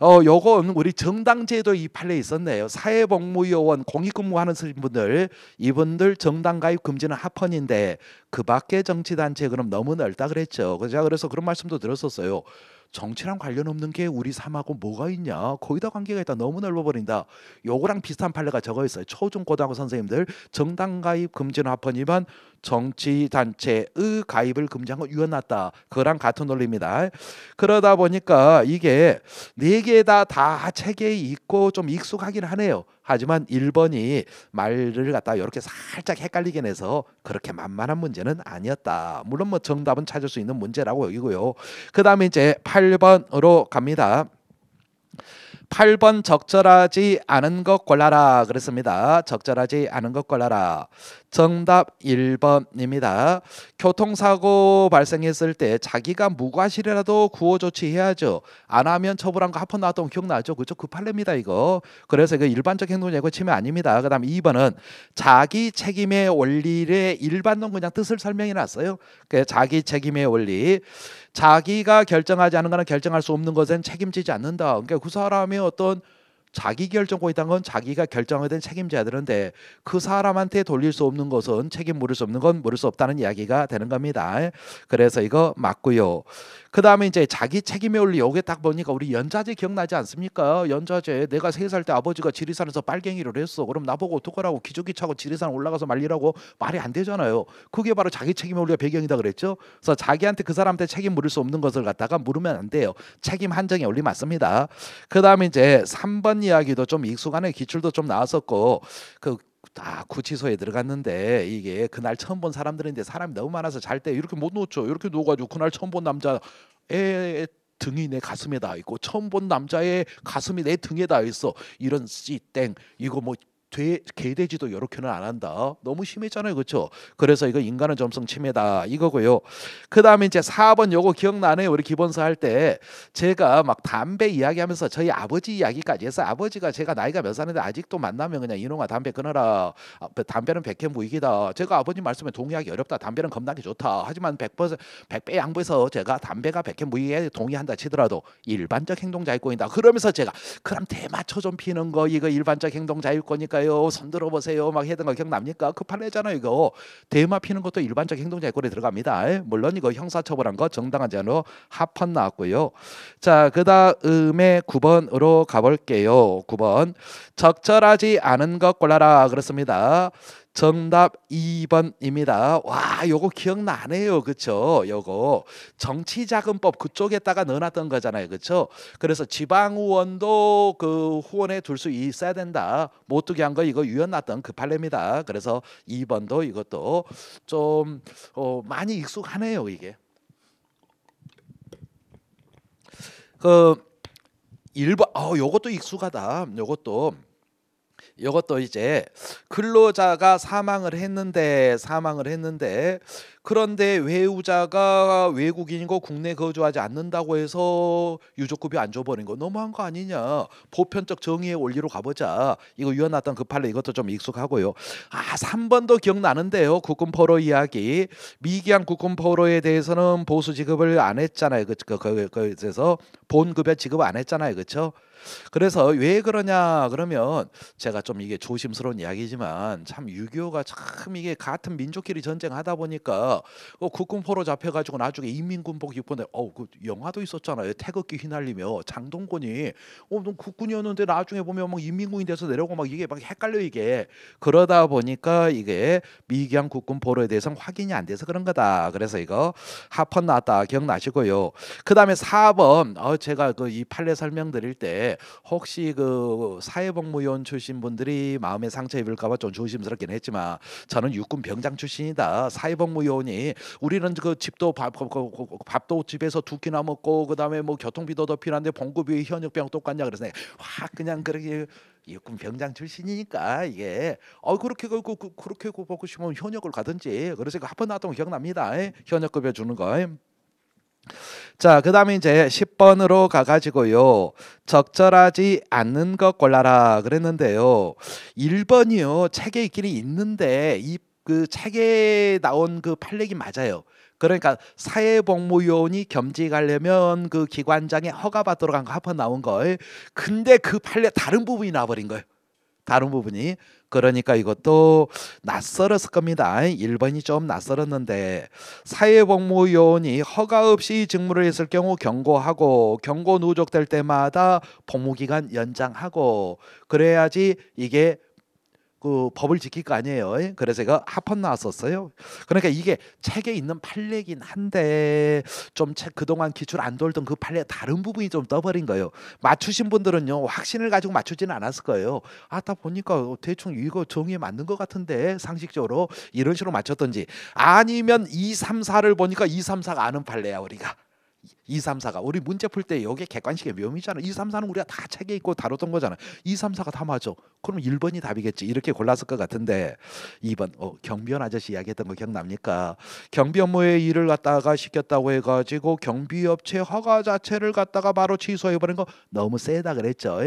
어, 요건 우리 정당제도 이 판례 있었네요. 사회복무요원 공익근무하는 분들 이분들 정당 가입 금지는 합헌인데 그 밖에 정치단체 그럼 너무 넓다 그랬죠. 제가 그래서 그런 말씀도 들었었어요. 정치랑 관련 없는 게 우리 삶하고 뭐가 있냐 거의 다 관계가 있다 너무 넓어버린다 요거랑 비슷한 판례가 적어 있어요 초중고등학교 선생님들 정당 가입 금지나 합헌이만 정치 단체의 가입을 금지한 건 유언났다 그랑 같은 논리입니다 그러다 보니까 이게 네 개 다다 다 책에 있고 좀 익숙하긴 하네요 하지만 1번이 말을 갖다 이렇게 살짝 헷갈리게 내서 그렇게 만만한 문제는 아니었다. 물론 뭐 정답은 찾을 수 있는 문제라고 여기고요. 그다음에 이제 8번으로 갑니다. 8번 적절하지 않은 것 골라라 그랬습니다. 적절하지 않은 것 골라라. 정답 1번입니다. 교통사고 발생했을 때 자기가 무과실이라도 구호 조치해야죠. 안 하면 처벌한 거 한번 나왔던 기억나죠? 그죠? 그판례니다 이거. 그래서 이 일반적 행동예고 침해 아닙니다. 그다음 2번은 자기 책임의 원리의 일반론 그냥 뜻을 설명해 놨어요. 그러니까 자기 책임의 원리. 자기가 결정하지 않은 거는 결정할 수 없는 것은 책임지지 않는다. 그러니까 그 사람이 어떤 자기 결정권이 있다는 건 자기가 결정에 대 책임자들인데 그 사람한테 돌릴 수 없는 것은 책임 물을 수 없는 건 물을 수 없다는 이야기가 되는 겁니다. 그래서 이거 맞고요. 그 다음에 이제 자기 책임의 원리 여기 딱 보니까 우리 연좌제 기억나지 않습니까? 연좌제 내가 세 살 때 아버지가 지리산에서 빨갱이를 했어. 그럼 나보고 어떡하라고 기저귀 차고 지리산 올라가서 말리라고 말이 안 되잖아요. 그게 바로 자기 책임의 원리가 배경이다 그랬죠. 그래서 자기한테 그 사람한테 책임 물을 수 없는 것을 갖다가 물으면 안 돼요. 책임 한정의 원리 맞습니다. 그 다음에 이제 3번 이야기도 좀 익숙한 해 기출도 좀 나왔었고 그다 구치소에 들어갔는데 이게 그날 처음 본 사람들인데 사람이 너무 많아서 잘 때 이렇게 못놓죠 이렇게 누워가지고 그날 처음 본 남자 에 등이 내 가슴에 닿아 있고 처음 본 남자의 가슴이 내 등에 닿아 있어 이런 씨 땡 이거 뭐 돼, 개돼지도 이렇게는안 한다. 너무 심했잖아요. 그렇죠? 그래서 이거 인간은 점성 침해다. 이거고요. 그다음에 이제 4번 요거 기억나네요. 우리 기본사할때 제가 막 담배 이야기하면서 저희 아버지 이야기까지 해서 아버지가 제가 나이가 몇 살인데 아직도 만나면 그냥 이놈아 담배 끊어라. 아, 담배는 백해 무익이다. 제가 아버님 말씀에 동의하기 어렵다. 담배는 겁나게 좋다. 하지만 100% 100배 양보해서 제가 담배가 백해 무익에 동의한다 치더라도 일반적 행동 자유권이다. 그러면서 제가 그럼 대마초 좀 피는 거 이거 일반적 행동 자유권이니까 있으니까요. 손 들어보세요. 막 했던 거 기억납니까? 급할래잖아요. 이거 대마 피는 것도 일반적 행동자 권에 들어갑니다. 물론 이거 형사처벌한 거 정당한 제한으로 합헌 나왔고요. 자, 그 다음에 9번으로 가볼게요. 9번 적절하지 않은 것 골라라 그렇습니다. 정답 2번입니다. 와, 요거 기억나네요. 그쵸? 요거 정치자금법 그쪽에다가 넣어놨던 거잖아요. 그쵸? 그래서 지방의원도 그 후원에 둘 수 있어야 된다. 못 두게 한 거 이거 유연났던 그 판례입니다. 그래서 2번도 이것도 좀 어, 많이 익숙하네요. 이게. 그 1번 어 요것도 익숙하다. 요것도 이것도 이제 근로자가 사망을 했는데 사망을 했는데 그런데 외우자가 외국인이고 국내 거주하지 않는다고 해서 유족급이안 줘버린 거 너무한 거 아니냐 보편적 정의의 원리로 가보자 이거 유언났던 그 판례 이것도 좀 익숙하고요 아 3번도 기억나는데요 국군포로 이야기 미기한 국군포로에 대해서는 보수 지급을 안 했잖아요 그, 그, 그, 그, 그래서 본급여 지급 안 했잖아요 그렇죠 그래서 왜 그러냐 그러면 제가 좀 이게 조심스러운 이야기지만 참 유교가 참 이게 같은 민족끼리 전쟁하다 보니까 어, 국군포로 잡혀가지고 나중에 인민군복 입고는 어그 우 영화도 있었잖아요 태극기 휘날리며 장동건이 어 국군이었는데 나중에 보면 막 인민군이 돼서 내려오고 막 이게 막 헷갈려 이게 그러다 보니까 이게 미경 기 국군포로에 대해서 확인이 안 돼서 그런 거다 그래서 이거 하펀 났다 기억나시고요 그 다음에 4번 어 제가 그 이 판례 설명 드릴 때 혹시 그 사회복무요원 출신 분들이 마음의 상처 입을까봐 좀 조심스럽긴 했지만 저는 육군 병장 출신이다. 사회복무요원이 우리는 그 집도 밥, 그, 그, 그, 밥도 집에서 두 끼나 먹고 그다음에 뭐 교통비도 더 필요한데 봉급이 현역병 똑같냐 그래서 확 그냥 그렇게 육군 병장 출신이니까 이게 어 그렇게 그, 그, 그렇게 보고 싶으면 현역을 가든지 그래서 그 한번 나왔던 기억납니다. 예? 현역급여 주는 거. 자, 그 다음에 이제 10번으로 가가지고요. 적절하지 않는 것 골라라 그랬는데요. 1번이요. 책에 있긴 있는데 이 그 책에 나온 그 판례기 맞아요. 그러니까 사회복무요원이 겸직하려면 그기관장의 허가받도록 한 거 합헌 나온 걸. 근데 그 판례 다른 부분이 나버린 거예요. 다른 부분이 그러니까 이것도 낯설었을 겁니다. 1번이 좀 낯설었는데 사회복무요원이 허가 없이 직무를 했을 경우 경고하고 경고 누적될 때마다 복무기간 연장하고 그래야지 이게 그 법을 지킬 거 아니에요. 예? 그래서 이거 합헌 나왔었어요. 그러니까 이게 책에 있는 판례긴 한데 좀 책 그동안 기출 안 돌던 그 판례 다른 부분이 좀 떠버린 거예요. 맞추신 분들은요 확신을 가지고 맞추지는 않았을 거예요. 아다 보니까 대충 이거 정의에 맞는 것 같은데 상식적으로 이런 식으로 맞췄던지 아니면 2, 3, 4를 보니까 2, 3, 4가 아는 판례야 우리가. 2, 3, 4가 우리 문제 풀 때 여기 객관식의 묘미잖아. 2, 3, 4는 우리가 다 책에 있고 다뤘던 거잖아. 2, 3, 4가 다 맞아. 그럼 1번이 답이겠지. 이렇게 골랐을 것 같은데 2번 어, 경비원 아저씨 이야기했던 거 기억납니까? 경비 업무에 일을 갖다가 시켰다고 해가지고 경비업체 허가 자체를 갖다가 바로 취소해버린 거 너무 세다 그랬죠.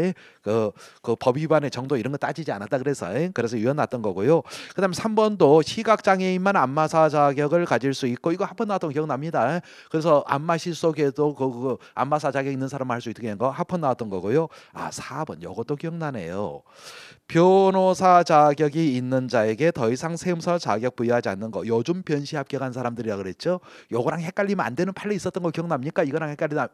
그, 그 법 위반의 정도 이런 거 따지지 않았다 그래서 그래서 유연났던 거고요. 그다음 3번도 시각 장애인만 안마사 자격을 가질 수 있고 이거 한 번 나왔던 기억납니다. 그래서 안마 실속에 때도 그, 그 안마사 자격 있는 사람만 할 수 있게 된거 합헌 나왔던 거고요. 아 4번 이것도 기억나네요. 변호사 자격이 있는 자에게 더 이상 세무사 자격 부여하지 않는 거. 요즘 변시 합격한 사람들이라 그랬죠. 요거랑 헷갈리면 안 되는 판례 있었던 거 기억납니까? 이거랑 헷갈리다.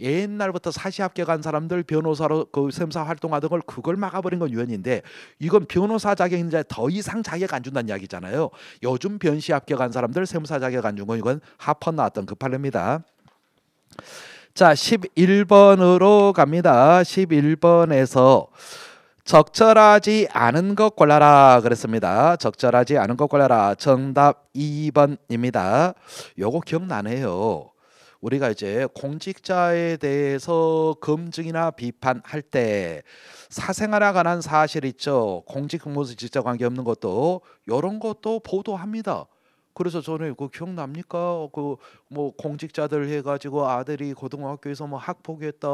옛날부터 사시 합격한 사람들 변호사로 그 세무사 활동하던 걸 그걸 막아버린 건 유연인데 이건 변호사 자격인 자더 이상 자격 안 준다는 이야기잖아요. 요즘 변시 합격한 사람들 세무사 자격 안준건 이건 합헌 나왔던 그 판례입니다. 자, 11번으로 갑니다. 11번에서 적절하지 않은 것 골라라 그랬습니다. 적절하지 않은 것 골라라. 정답 2번입니다. 요거 기억나네요. 우리가 이제 공직자에 대해서 검증이나 비판할 때 사생활에 관한 사실 있죠. 공직 근무수 직접 관계 없는 것도 요런 것도 보도합니다. 그래서 저는 그 기억납니까? 그 뭐 공직자들 해가지고 아들이 고등학교에서 뭐 학폭했다,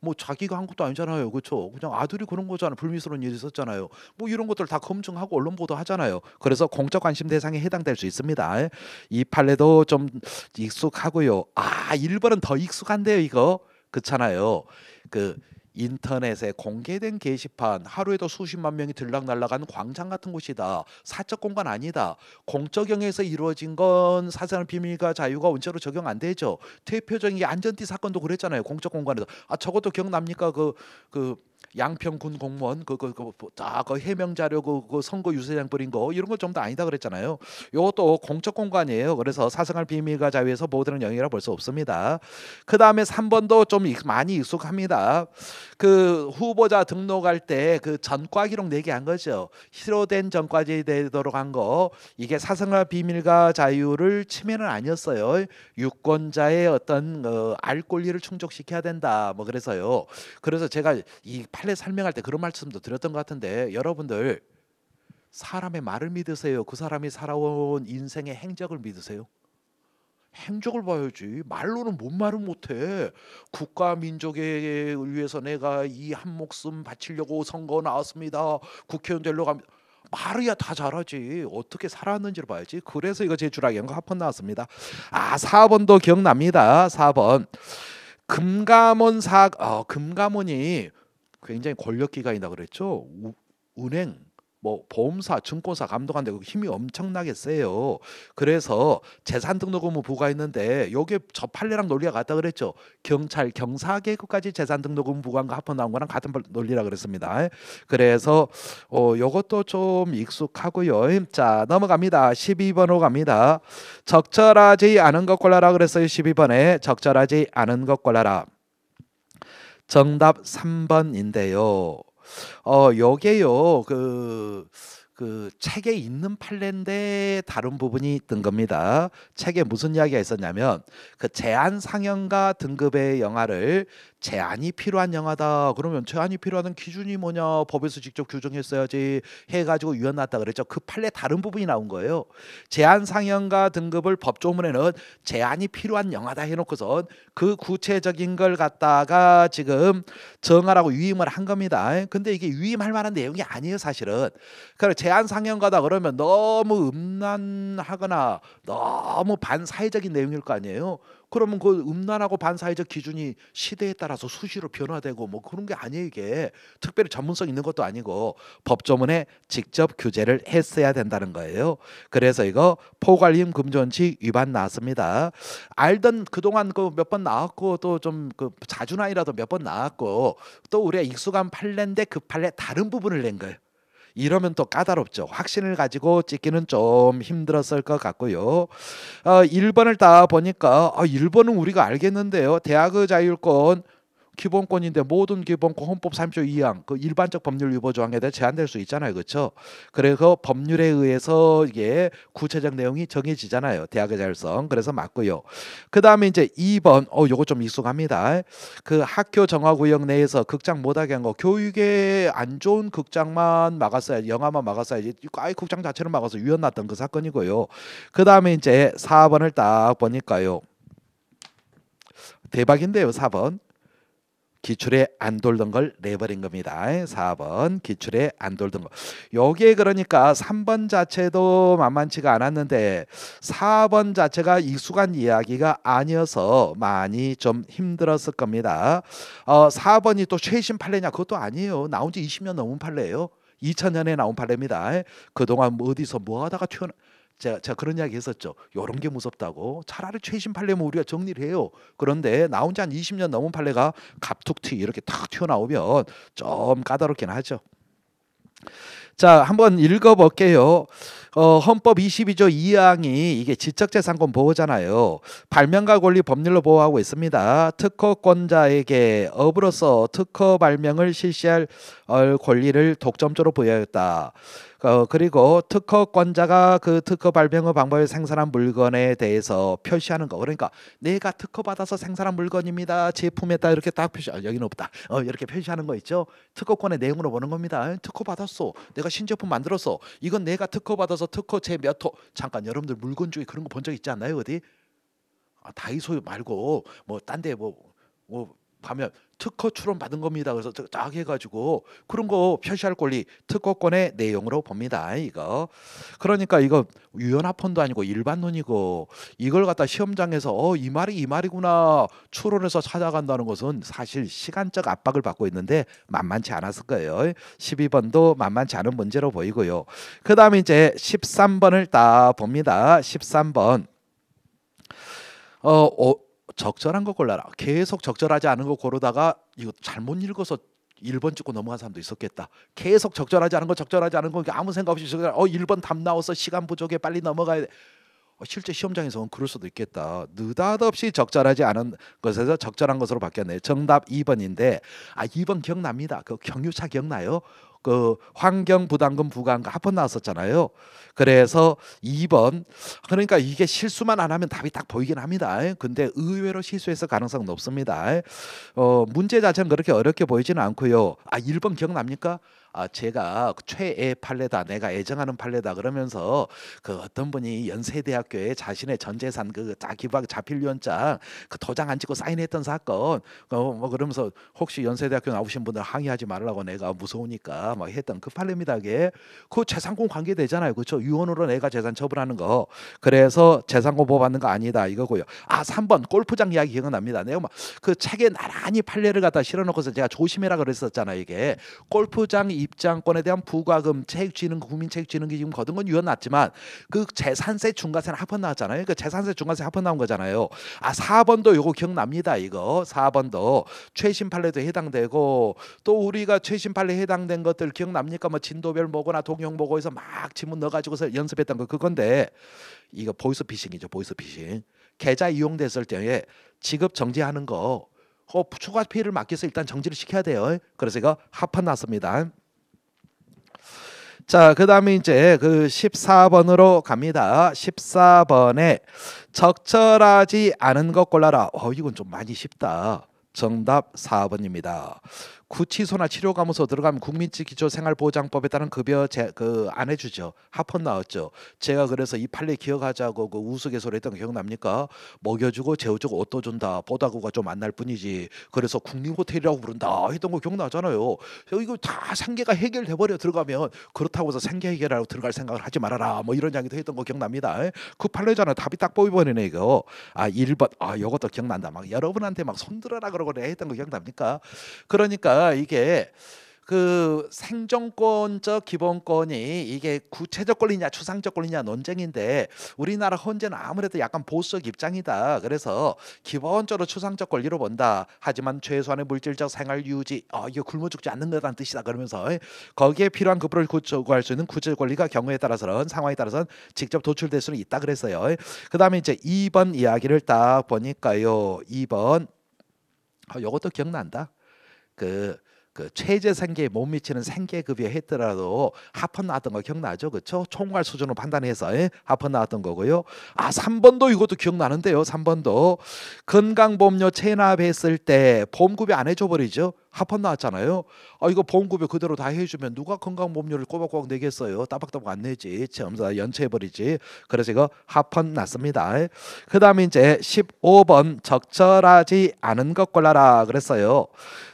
뭐 자기가 한 것도 아니잖아요, 그렇죠? 그냥 아들이 그런 거잖아요, 불미스러운 일이 있었잖아요. 뭐 이런 것들 다 검증하고 언론 보도 하잖아요. 그래서 공적 관심 대상에 해당될 수 있습니다. 이 판례도 좀 익숙하고요. 아, 일본은 더 익숙한데요, 이거 그렇잖아요. 그 인터넷에 공개된 게시판 하루에도 수십만 명이 들락날락하는 광장 같은 곳이다. 사적 공간 아니다. 공적 영역에서 이루어진 건 사생활 비밀과 자유가 원체로 적용 안 되죠. 대표적인 게 안전띠 사건도 그랬잖아요. 공적 공간에서 아 저것도 기억납니까? 그그 그, 그 양평군 공무원 그거 그 다그 그, 뭐, 해명 자료 그, 그 선거 유세장 뿌린 거 이런 거좀더 아니다 그랬잖아요. 요것도 공적 공간이에요. 그래서 사생활 비밀과 자유에서 보호되는 영역이라 볼수 없습니다. 그 다음에 3번도 좀 많이 익숙합니다. 그 후보자 등록할 때 그 전과 기록 내기한 네 거죠. 희로된 전과지 되도록 한 거. 이게 사생활 비밀과 자유를 침해는 아니었어요. 유권자의 어떤 어, 알 권리를 충족시켜야 된다. 뭐 그래서요. 그래서 제가 이 할례 설명할 때 그런 말씀도 드렸던 것 같은데 여러분들 사람의 말을 믿으세요. 그 사람이 살아온 인생의 행적을 믿으세요. 행적을 봐야지 말로는 뭔 말은 못해 국가 민족에 의해서 내가 이 한 목숨 바치려고 선거 나왔습니다 국회의원 되려고 합니다 말이야 다 잘하지 어떻게 살았는지를 봐야지 그래서 이거 제주라기 한거 합헌 나왔습니다 아 4번도 기억납니다 4번 금감원 사 어, 금감원이 굉장히 권력 기관이다 그랬죠. 우, 은행 뭐 보험사, 증권사 감독한데 그 힘이 엄청나게 세요. 그래서 재산 등록의무 부과 있는데 요게 저 판례랑 논리가 같다 그랬죠. 경찰, 경사 계급까지 재산 등록의무 부과한 거 합헌 나온 거랑 같은 논리라 그랬습니다. 그래서 어 요것도 좀 익숙하고요. 자, 넘어갑니다. 12번으로 갑니다. 적절하지 않은 것 골라라 그랬어요. 12번에 적절하지 않은 것 골라라. 정답 3번인데요. 어, 요게요. 그, 그 책에 있는 판례인데 다른 부분이 있던 겁니다. 책에 무슨 이야기가 있었냐면 그 제한 상영과 등급의 영화를 제한이 필요한 영화다. 그러면 제한이 필요하는 기준이 뭐냐? 법에서 직접 규정했어야지 해가지고 유연났다 그랬죠. 그 판례 다른 부분이 나온 거예요. 제한 상영과 등급을 법조문에는 제한이 필요한 영화다 해놓고선 그 구체적인 걸 갖다가 지금 정하라고 위임을한 겁니다. 근데 이게 위임할 만한 내용이 아니에요, 사실은. 그래 그러니까 제한 상영가다 그러면 너무 음란하거나 너무 반사회적인 내용일 거 아니에요. 그러면 그 음란하고 반사회적 기준이 시대에 따라서 수시로 변화되고 뭐 그런 게 아니에요 이게 특별히 전문성 있는 것도 아니고 법조문에 직접 규제를 했어야 된다는 거예요. 그래서 이거 포괄임 금전칙 위반 나왔습니다. 알던 그동안 그 몇 번 나왔고 또 좀 그 자주나이라도 몇 번 나왔고 또 우리가 익숙한 판례인데 그 판례 다른 부분을 낸 거예요. 이러면 또 까다롭죠. 확신을 가지고 찍기는 좀 힘들었을 것 같고요. 어, 1번을 따 보니까 어, 1번은 우리가 알겠는데요. 대학의 자율권 기본권인데 모든 기본권 헌법 3조 2항 그 일반적 법률 위법 조항에 대해 제한될 수 있잖아요. 그렇죠? 그래서 법률에 의해서 이게 구체적 내용이 정해지잖아요. 대학의 자율성. 그래서 맞고요. 그다음에 이제 2번 어 요거 좀 익숙합니다. 그 학교 정화 구역 내에서 극장 못 하게 한거 교육에 안 좋은 극장만 막았어야지 영화만 막았어야지 아예 극장 자체를 막아서 위헌 났던 그 사건이고요. 그다음에 이제 4번을 딱 보니까요. 대박인데요, 4번. 기출에 안 돌던 걸 내버린 겁니다. 4번 기출에 안 돌던 거. 여기에 그러니까 3번 자체도 만만치가 않았는데 4번 자체가 익숙한 이야기가 아니어서 많이 좀 힘들었을 겁니다. 어, 4번이 또 최신 판례냐? 그것도 아니에요. 나온 지 20년 넘은 판례예요. 2000년에 나온 판례입니다. 그동안 어디서 뭐 하다가 튀어나 제가, 제가 그런 이야기 했었죠. 이런 게 무섭다고. 차라리 최신 판례면 뭐 우리가 정리를 해요. 그런데 나온 지한 20년 넘은 판례가 갑툭튀 이렇게 탁 튀어나오면 좀 까다롭긴 하죠. 자, 한번 읽어볼게요. 어, 헌법 22조 2항이 이게 지적재산권 보호잖아요. 발명가 권리 법률로 보호하고 있습니다. 특허권자에게 업으로서 특허 발명을 실시할 어, 권리를 독점적으로 부여했다. 어, 그리고 특허권자가 그 특허 발명의 방법에 생산한 물건에 대해서 표시하는 거 그러니까 내가 특허 받아서 생산한 물건입니다 제품에다 이렇게 딱 표시 아, 여기는 없다 어, 이렇게 표시하는 거 있죠 특허권의 내용으로 보는 겁니다 특허 받았어 내가 신제품 만들었어 이건 내가 특허 받아서 특허 제 몇호 잠깐 여러분들 물건 중에 그런 거 본 적 있지 않나요 어디 아, 다이소 말고 뭐딴 데뭐 뭐, 뭐, 뭐 가면 특허 출원 받은 겁니다. 그래서 쫙 해가지고 그런 거 표시할 권리 특허권의 내용으로 봅니다. 이거 그러니까 이거 유연화폰도 아니고 일반론이고 이걸 갖다 시험장에서 어이 말이 이 말이구나 출원해서 찾아간다는 것은 사실 시간적 압박을 받고 있는데 만만치 않았을 거예요. 12번도 만만치 않은 문제로 보이고요. 그 다음에 이제 13번을 따 봅니다. 13번. 어, 어 적절한 거 골라라. 계속 적절하지 않은 거 고르다가 이거 잘못 읽어서 1번 찍고 넘어간 사람도 있었겠다. 계속 적절하지 않은 거 적절하지 않은 거 아무 생각 없이 적절 하어 1번 답나와서 시간 부족에 빨리 넘어가야 돼. 어, 실제 시험장에서는 그럴 수도 있겠다. 느닷없이 적절하지 않은 것에서 적절한 것으로 바뀌었네. 정답 2번인데 아 2번 기억납니다. 그 경유차 기억나요? 그 환경 부담금 부과한거 한 번 나왔었잖아요. 그래서 2번 그러니까 이게 실수만 안 하면 답이 딱 보이긴 합니다. 근데 의외로 실수해서 가능성 높습니다. 어, 문제 자체는 그렇게 어렵게 보이지는 않고요. 아 1번 기억납니까? 아 제가 최애 팔레다 내가 애정하는 팔레다 그러면서 그 어떤 분이 연세대학교에 자신의 전 재산 그 자기박 자필위원장 그 도장 안 찍고 사인했던 사건 어뭐 그러면서 혹시 연세대학교 나오신 분들 항의하지 말라고 내가 무서우니까 막 뭐 했던 그 팔레입니다 그게 그 재산권 관계 되잖아요 그렇죠 유언으로 내가 재산 처분하는 거 그래서 재산 공보받는 거 아니다 이거고요 아 3번 골프장 이야기 기억납니다 내가 막그 책에 나란히 팔레를 갖다 실어놓고서 제가 조심해라 그랬었잖아요 이게 골프장 이 입장권에 대한 부과금 체육지능 국민체육지능이 지금 거둔 건 유언났지만 그 재산세 중과세는 합헌 나왔잖아요. 그 재산세 중과세 합헌 나온 거잖아요. 아 4번도 요거 기억납니다. 이거 4번도 최신 판례도 해당되고 또 우리가 최신 판례 해당된 것들 기억납니까? 뭐 진도별 보고나 동영 보고에서 막 지문 넣어가지고서 연습했던 거 그건데 이거 보이스 피싱이죠. 보이스 피싱. 계좌 이용됐을 때에 지급 정지하는 거 어, 추가 피해를 맡기 위해서 일단 정지를 시켜야 돼요. 그래서 이거 합헌 났습니다. 자, 그 다음에 이제 그 14번으로 갑니다. 14번에 적절하지 않은 것 골라라. 어, 이건 좀 많이 쉽다. 정답 4번입니다. 구치소나 치료감호소 들어가면 국민적 기초생활보장법에 따른 급여 제, 그안 해주죠. 합헌 나왔죠. 제가 그래서 이 판례 기억하자고 그 우스갯소리 했던 거 기억납니까? 먹여주고 재워주고 옷도 준다. 보다구가 좀 안 날 뿐이지. 그래서 국립호텔이라고 부른다 했던 거 기억나잖아요. 이거 다 상계가 해결돼 버려 들어가면 그렇다고 해서 상계 해결하고 들어갈 생각을 하지 말아라. 뭐 이런 이야기도 했던 거 기억납니다. 그 판례잖아. 답이 딱 뽑이버리네 이거. 아 1번 아 이것도 기억난다. 막 여러분한테 막 손들어라 그러고 내 했던 거 기억납니까? 그러니까 이게 그 생존권적 기본권이 이게 구체적 권리냐 추상적 권리냐 논쟁인데 우리나라 헌재는 아무래도 약간 보수적 입장이다. 그래서 기본적으로 추상적 권리로 본다. 하지만 최소한의 물질적 생활 유지, 어, 이거 굶어 죽지 않는 거라는 뜻이다. 그러면서 거기에 필요한 급부를 구축할수 있는 구제 권리가 경우에 따라서는 상황에 따라서는 직접 도출될 수는 있다 그랬어요. 그다음에 이제 2번 이야기를 딱 보니까요. 2번 어, 이것도 기억난다. 그, 그 최저 생계에 못 미치는 생계급여 했더라도 하편 나왔던 거 기억나죠? 그렇죠? 총괄 수준으로 판단해서 예? 하편 나왔던 거고요. 아, 3번도 이것도 기억나는데요. 3번도 건강보험료 체납했을 때 보험급여 안 해줘버리죠. 합헌 나왔잖아요. 아 이거 보험급여 그대로 다 해주면 누가 건강보험료를 꼬박꼬박 내겠어요. 따박따박 안 내지. 전사 연체해버리지. 그래서 이거 합헌 났습니다. 그 다음에 이제 15번 적절하지 않은 것 골라라 그랬어요.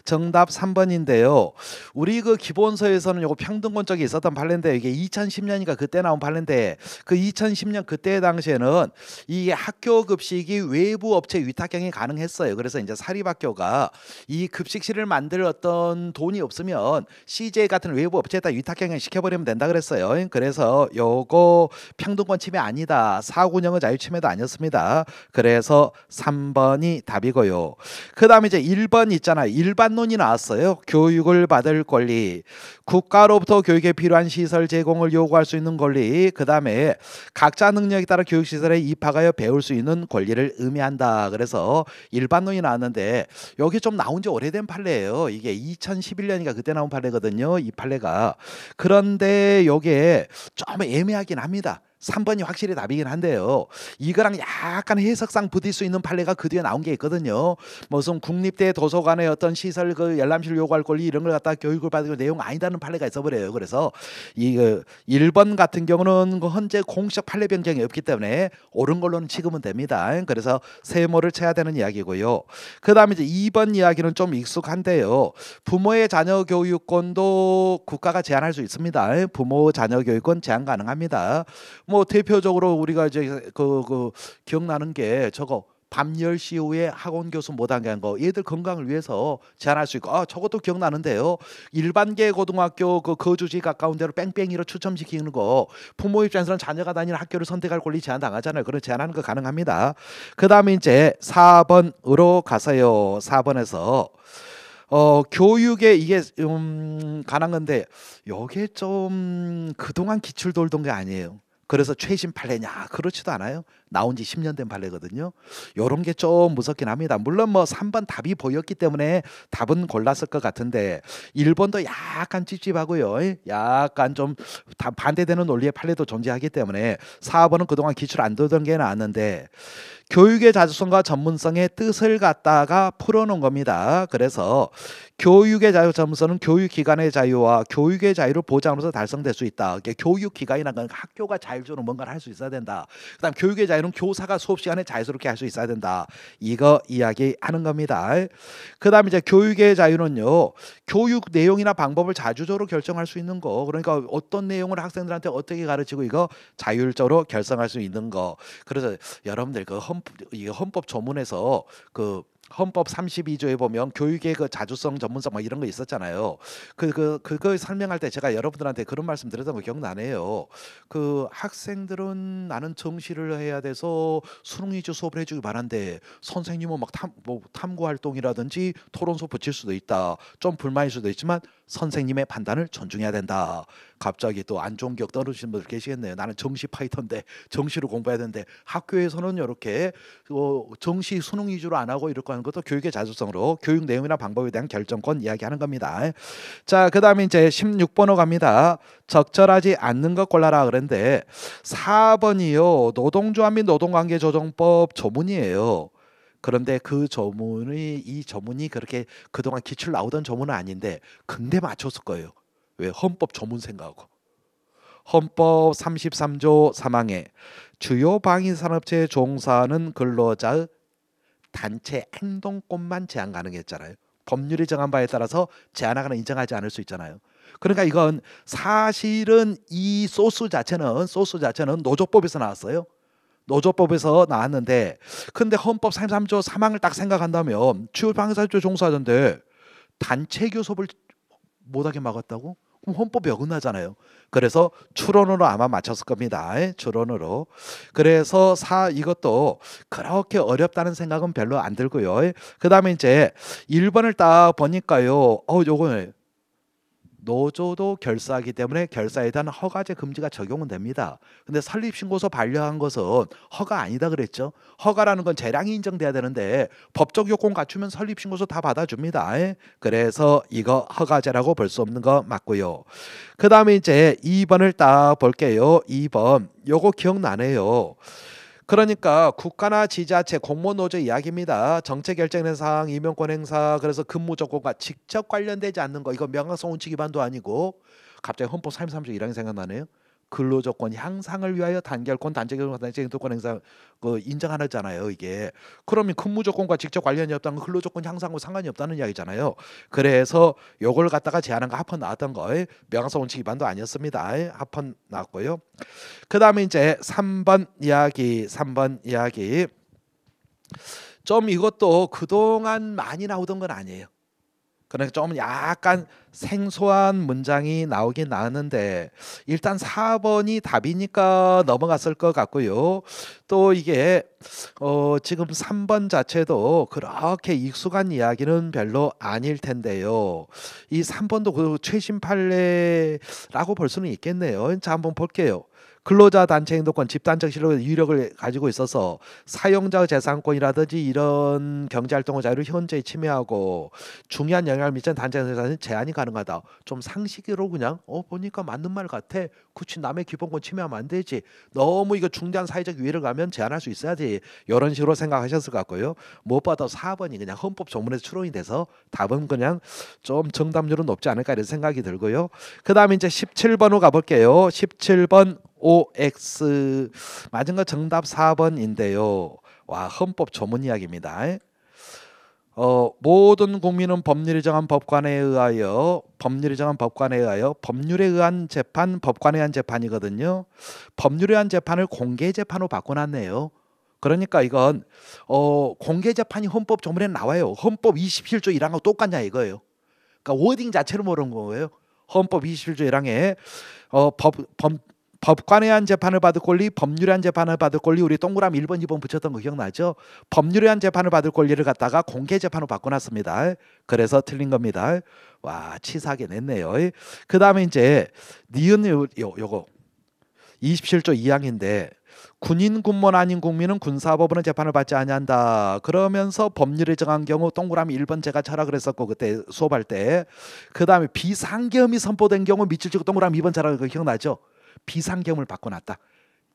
정답 3번인데요. 우리 그 기본서에서는 요거 평등권적이 있었던 판례인데 이게 2010년이니까 그때 나온 판례인데 그 2010년 그때 당시에는 이 학교 급식이 외부 업체 위탁형이 가능했어요. 그래서 이제 사립학교가 이 급식실을 만 만들 어떤 돈이 없으면 CJ 같은 외부 업체에다 위탁경영 시켜버리면 된다 그랬어요. 그래서 요거 평등권 침해 아니다. 사군영은 자유침해도 아니었습니다. 그래서 3번이 답이고요. 그 다음에 이제 1번 있잖아. 요 일반론이 나왔어요. 교육을 받을 권리. 국가로부터 교육에 필요한 시설 제공을 요구할 수 있는 권리, 그 다음에 각자 능력에 따라 교육시설에 입학하여 배울 수 있는 권리를 의미한다. 그래서 일반론이 나왔는데 여기 좀 나온 지 오래된 판례예요. 이게 2 0 1 1년인가 그때 나온 판례거든요. 이 판례가 그런데 여기에 좀 애매하긴 합니다. 3번이 확실히 답이긴 한데요. 이거랑 약간 해석상 부딪 수 있는 판례가 그 뒤에 나온 게 있거든요. 무슨 국립대 도서관의 어떤 시설 그 열람실 요구할 권리 이런 걸 갖다 교육을 받은 내용 아니다는 판례가 있어버려요. 그래서 이그 1번 같은 경우는 현재 그 공식 판례 변경이 없기 때문에 옳은 걸로는 지금은 됩니다. 그래서 세모를 쳐야 되는 이야기고요. 그다음에 이제 2번 이야기는 좀 익숙한데요. 부모의 자녀 교육권도 국가가 제한할 수 있습니다. 부모 자녀 교육권 제한 가능합니다. 뭐 대표적으로 우리가 이제 그, 그 기억나는 게 저거 밤 10시 후에 학원 교수 못한게한 거. 얘들 건강을 위해서 제한할 수 있고. 아, 저것도 기억나는데요. 일반계 고등학교 그 거주지 가까운 데로 뺑뺑이로 추첨시키는 거. 부모 입장에서는 자녀가 다니는 학교를 선택할 권리 제한 당하잖아요. 그런 제한하는 거 가능합니다. 그다음에 이제 4번으로 가세요. 4번에서 어, 교육에 이게 음 가능한데 여기에 좀 그동안 기출 돌던 게 아니에요. 그래서 최신 발레냐 그렇지도 않아요. 나온 지 10년 된 발레거든요. 요런 게 좀 무섭긴 합니다. 물론 뭐 3번 답이 보였기 때문에 답은 골랐을 것 같은데 1번도 약간 찝찝하고요. 약간 좀 반대되는 논리의 판례도 존재하기 때문에 4번은 그동안 기출 안 되던 게 나왔는데 교육의 자주성과 전문성의 뜻을 갖다가 풀어놓은 겁니다. 그래서 교육의 자유 점수는 교육기관의 자유와 교육의 자유를 보장으로서 달성될 수 있다. 그러니까 교육기관이란 학교가 자율적으로 뭔가를 할 수 있어야 된다. 그다음 교육의 자유는 교사가 수업 시간에 자유스럽게 할 수 있어야 된다. 이거 이야기하는 겁니다. 그다음 이제 교육의 자유는요. 교육 내용이나 방법을 자주적으로 결정할 수 있는 거. 그러니까 어떤 내용을 학생들한테 어떻게 가르치고 이거 자율적으로 결정할 수 있는 거. 그래서 여러분들 그 헌법, 헌법 조문에서 그 헌법 32조에 보면 교육의 그 자주성 전문성 뭐 이런 거 있었잖아요. 그, 그 그걸 설명할 때 제가 여러분들한테 그런 말씀 드렸던 거 기억나네요. 그 학생들은 나는 정시를 해야 돼서 수능 위주 수업을 해주기 바란데 선생님은 막 탐, 뭐 탐구 활동이라든지 토론 수업 붙일 수도 있다. 좀 불만일 수도 있지만 선생님의 판단을 존중해야 된다. 갑자기 또 안 좋은 기억 떨어지신 분들 계시겠네요. 나는 정시 파이터인데 정시로 공부해야 되는데 학교에서는 이렇게 어, 정시 수능 위주로 안 하고 이렇게 하는 것도 교육의 자주성으로 교육 내용이나 방법에 대한 결정권 이야기하는 겁니다. 자, 그다음에 이제 16번호 갑니다. 적절하지 않는 것 골라라 그런데 4번이요. 노동조합 및 노동관계조정법 조문이에요. 그런데 그 조문이 이 조문이 그렇게 그동안 기출 나오던 조문은 아닌데 근대 맞췄을 거예요. 왜 헌법 조문 생각하고 헌법 33조 3항에 주요 방위산업체 종사하는 근로자의 단체 행동권만 제한 가능했잖아요. 법률이 정한 바에 따라서 제한 하거나 인정하지 않을 수 있잖아요. 그러니까 이건 사실은 이 소스 자체는 소스 자체는 노조법에서 나왔어요. 노조법에서 나왔는데 근데 헌법 33조 3항을 딱 생각한다면 취업 방사조 종사자인데 단체 교섭을 못하게 막았다고? 헌법에 어긋나잖아요. 그래서 추론으로 아마 맞췄을 겁니다. 추론으로. 예, 그래서 사 이것도 그렇게 어렵다는 생각은 별로 안 들고요. 예, 그다음에 이제 1번을 딱 보니까요. 어 요거는 노조도 결사하기 때문에 결사에 대한 허가제 금지가 적용은 됩니다. 근데 설립신고서 반려한 것은 허가 아니다 그랬죠. 허가라는 건 재량이 인정돼야 되는데 법적 요건 갖추면 설립신고서 다 받아줍니다. 예? 그래서 이거 허가제라고 볼 수 없는 거 맞고요. 그 다음에 이제 2번을 딱 볼게요. 2번 요거 기억나네요. 그러니까 국가나 지자체 공무원 노조 이야기입니다. 정책 결정 행사, 임용권 행사, 그래서 근무 조건과 직접 관련되지 않는 거 이거 명확성 원칙 위반도 아니고 갑자기 헌법 3 3조 1항이 생각나네요. 근로조건 향상을 위하여 단결권, 단체결권, 단체행동권 행사 그 인정하잖아요. 이게 그러면 근무조건과 직접 관련이 없다는 근로조건 향상과 상관이 없다는 이야기잖아요. 그래서 요걸 갖다가 제안한 거 합헌 나왔던 거에 명확사 원칙 위반도 아니었습니다. 합헌 나왔고요. 그 다음에 이제 3번 이야기, 3번 이야기. 좀 이것도 그동안 많이 나오던 건 아니에요. 그러니까 좀 약간 생소한 문장이 나오긴 나왔는데 일단 4번이 답이니까 넘어갔을 것 같고요. 또 이게 어 지금 3번 자체도 그렇게 익숙한 이야기는 별로 아닐 텐데요. 이 3번도 그 최신 판례라고 볼 수는 있겠네요. 자 한번 볼게요. 근로자 단체 행동권 집단적 실업의 유력을 가지고 있어서 사용자 재산권이라든지 이런 경제활동의 자유를 현저히 침해하고 중요한 영향을 미치는 단체 행사는 제한이 가능하다. 좀 상식으로 그냥 어 보니까 맞는 말 같아. 그치 남의 기본권 침해하면 안 되지. 너무 이거 중대한 사회적 위해를 가면 제한할 수 있어야지. 이런 식으로 생각하셨을 것 같고요. 무엇보다 4번이 그냥 헌법 조문에서 추론이 돼서 답은 그냥 좀 정답률은 높지 않을까 이런 생각이 들고요. 그 다음에 이제 17번으로 가볼게요. 17번 OX 맞은 거 정답 4번인데요. 와 헌법 조문 이야기입니다. 어, 모든 국민은 법률이 정한 법관에 의하여 법률이 정한 법관에 의하여 법률에 의한 재판, 법관에 의한 재판이거든요. 법률에 의한 재판을 공개 재판으로 바꿔놨네요. 그러니까 이건 어, 공개 재판이 헌법 조문에 나와요. 헌법 27조 1항하고 똑같냐 이거예요. 그러니까 워딩 자체를 모르는 거예요. 헌법 27조 1항에 어, 법, 법 법관에 한 재판을 받을 권리, 법률에 한 재판을 받을 권리 우리 동그라미 1번, 2번 붙였던 거 기억나죠? 법률에 한 재판을 받을 권리를 갖다가 공개 재판으로 바꿔놨습니다. 그래서 틀린 겁니다. 와 치사하게 냈네요. 그 다음에 이제 니은 요, 요거 27조 2항인데 군인 군무원 아닌 국민은 군사법원의 재판을 받지 아니한다. 그러면서 법률에 정한 경우 동그라미 1번 제가 철학을 했었고 그때 수업할 때 그다음에 비상계엄이 선포된 경우 밑줄 치고 동그라미 2번 철학 그 기억나죠? 비상겸을 바꿔놨다.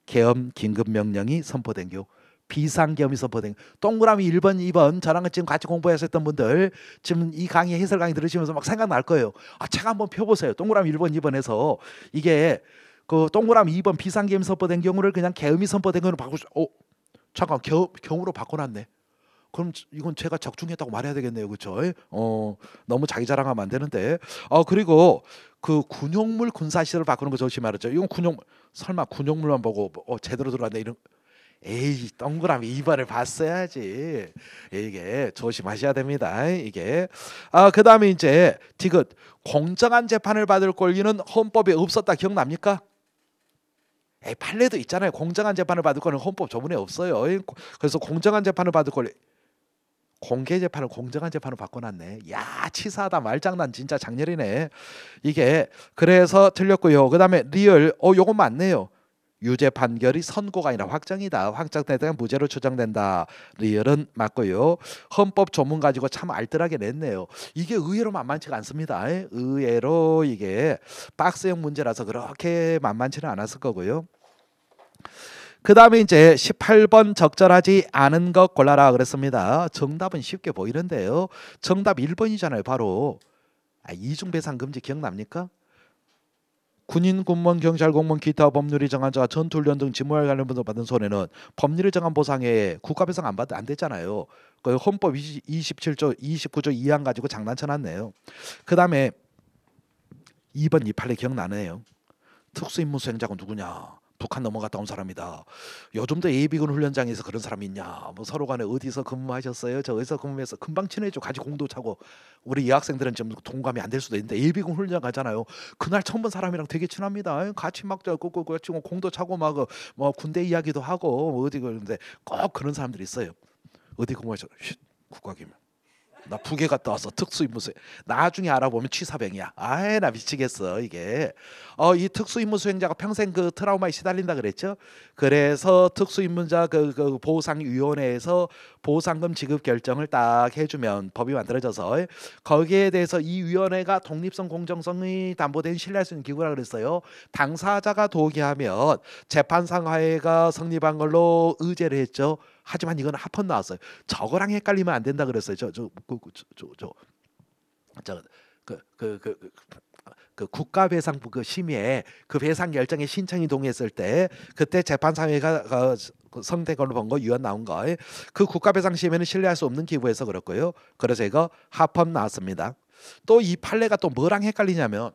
계엄 긴급명령이 선포된 경우 비상겸이 선포된 동그라미 1번, 2번 저랑 지금 같이 공부하셨던 분들 지금 이 강의 해설 강의 들으시면서 막 생각날 거예요. 아, 책 한번 펴보세요. 동그라미 1번, 2번에서 이게 그 동그라미 2번 비상겸 선포된 경우를 그냥 계엄이 선포된 거로 바꾸죠. 어, 잠깐 겨, 경으로 바꿔놨네. 그럼 이건 제가 적중했다고 말해야 되겠네요, 그렇죠? 어, 너무 자기 자랑하면 안 되는데. 어 그리고 그 군용물 군사 시설을 바꾸는 거 조심하랬죠. 이건 군용 설마 군용물만 보고 뭐, 어, 제대로 들어왔네 이런. 에이 동그라미 입안을 봤어야지 이게 조심하셔야 됩니다 이게 아 그다음에 이제 디귿 공정한 재판을 받을 권리는 헌법에 없었다 기억납니까? 에 판례도 있잖아요. 공정한 재판을 받을 거는 헌법 조문에 없어요. 그래서 공정한 재판을 받을 권리 공개 재판을 공정한 재판으로 바꿔놨네. 야 치사하다 말장난 진짜 장렬이네. 이게 그래서 틀렸고요. 그다음에 리얼 어 요거 맞네요. 유죄 판결이 선고가 아니라 확정이다. 확정되다 무죄로 추정된다. 리얼은 맞고요. 헌법 조문 가지고 참 알뜰하게 냈네요. 이게 의외로 만만치가 않습니다. 의외로 이게 박스형 문제라서 그렇게 만만치는 않았을 거고요. 그 다음에 이제 18번 적절하지 않은 것 골라라 그랬습니다. 정답은 쉽게 보이는데요. 정답 1번이잖아요. 바로 아, 이중배상 금지 기억납니까? 군인, 군무원, 경찰, 공무원, 기타 법률이 정한 자, 전투 훈련 등 직무와 관련 분들 받은 손해는 법률이 정한 보상에 국가배상 안 받, 으면안되잖아요그 헌법 2 7조 29조 2항 가지고 장난쳐놨네요. 그 다음에 2번 2판례 기억나네요. 특수임무 수행자가 누구냐? 북한 넘어갔다 온 사람이다. 요즘도 예비군 훈련장에서 그런 사람이 있냐? 뭐 서로 간에 어디서 근무하셨어요? 저 어디서 근무해서 금방 친해져 같이 공도 차고 우리 여학생들은 좀 동감이 안 될 수도 있는데 예비군 훈련 가잖아요. 그날 처음 본 사람이랑 되게 친합니다. 같이 막 끄고 같이 공도 차고 막뭐 어, 군대 이야기도 하고 뭐 어디 그런데 꼭 그런 사람들이 있어요. 어디 근무하셨? 국과기면 나 북에 갔다 와서 특수임무수행. 나중에 알아보면 취사병이야. 아이 나 미치겠어 이게. 어 이 특수임무수행자가 평생 그 트라우마에 시달린다 그랬죠. 그래서 특수임무자 그, 그 보상위원회에서 보상금 지급 결정을 딱 해주면 법이 만들어져서 거기에 대해서 이 위원회가 독립성 공정성이 담보된 신뢰할 수 있는 기구라 그랬어요. 당사자가 도기하면 재판상하회가 성립한 걸로 의제를 했죠. 하지만 이건 합헌 나왔어요. 저거랑 헷갈리면 안 된다 그랬어요. 저저 그저그그 그 그 국가배상 그, 그, 그, 그 심의에 그 배상 결정에 신청이 동의했을 때 그때 재판사회가 선택을 어, 본거 유언 나온 거 그 국가배상 심의는 신뢰할 수 없는 기부에서 그렇고요. 그래서 이거 합헌 나왔습니다. 또 이 판례가 또 뭐랑 헷갈리냐면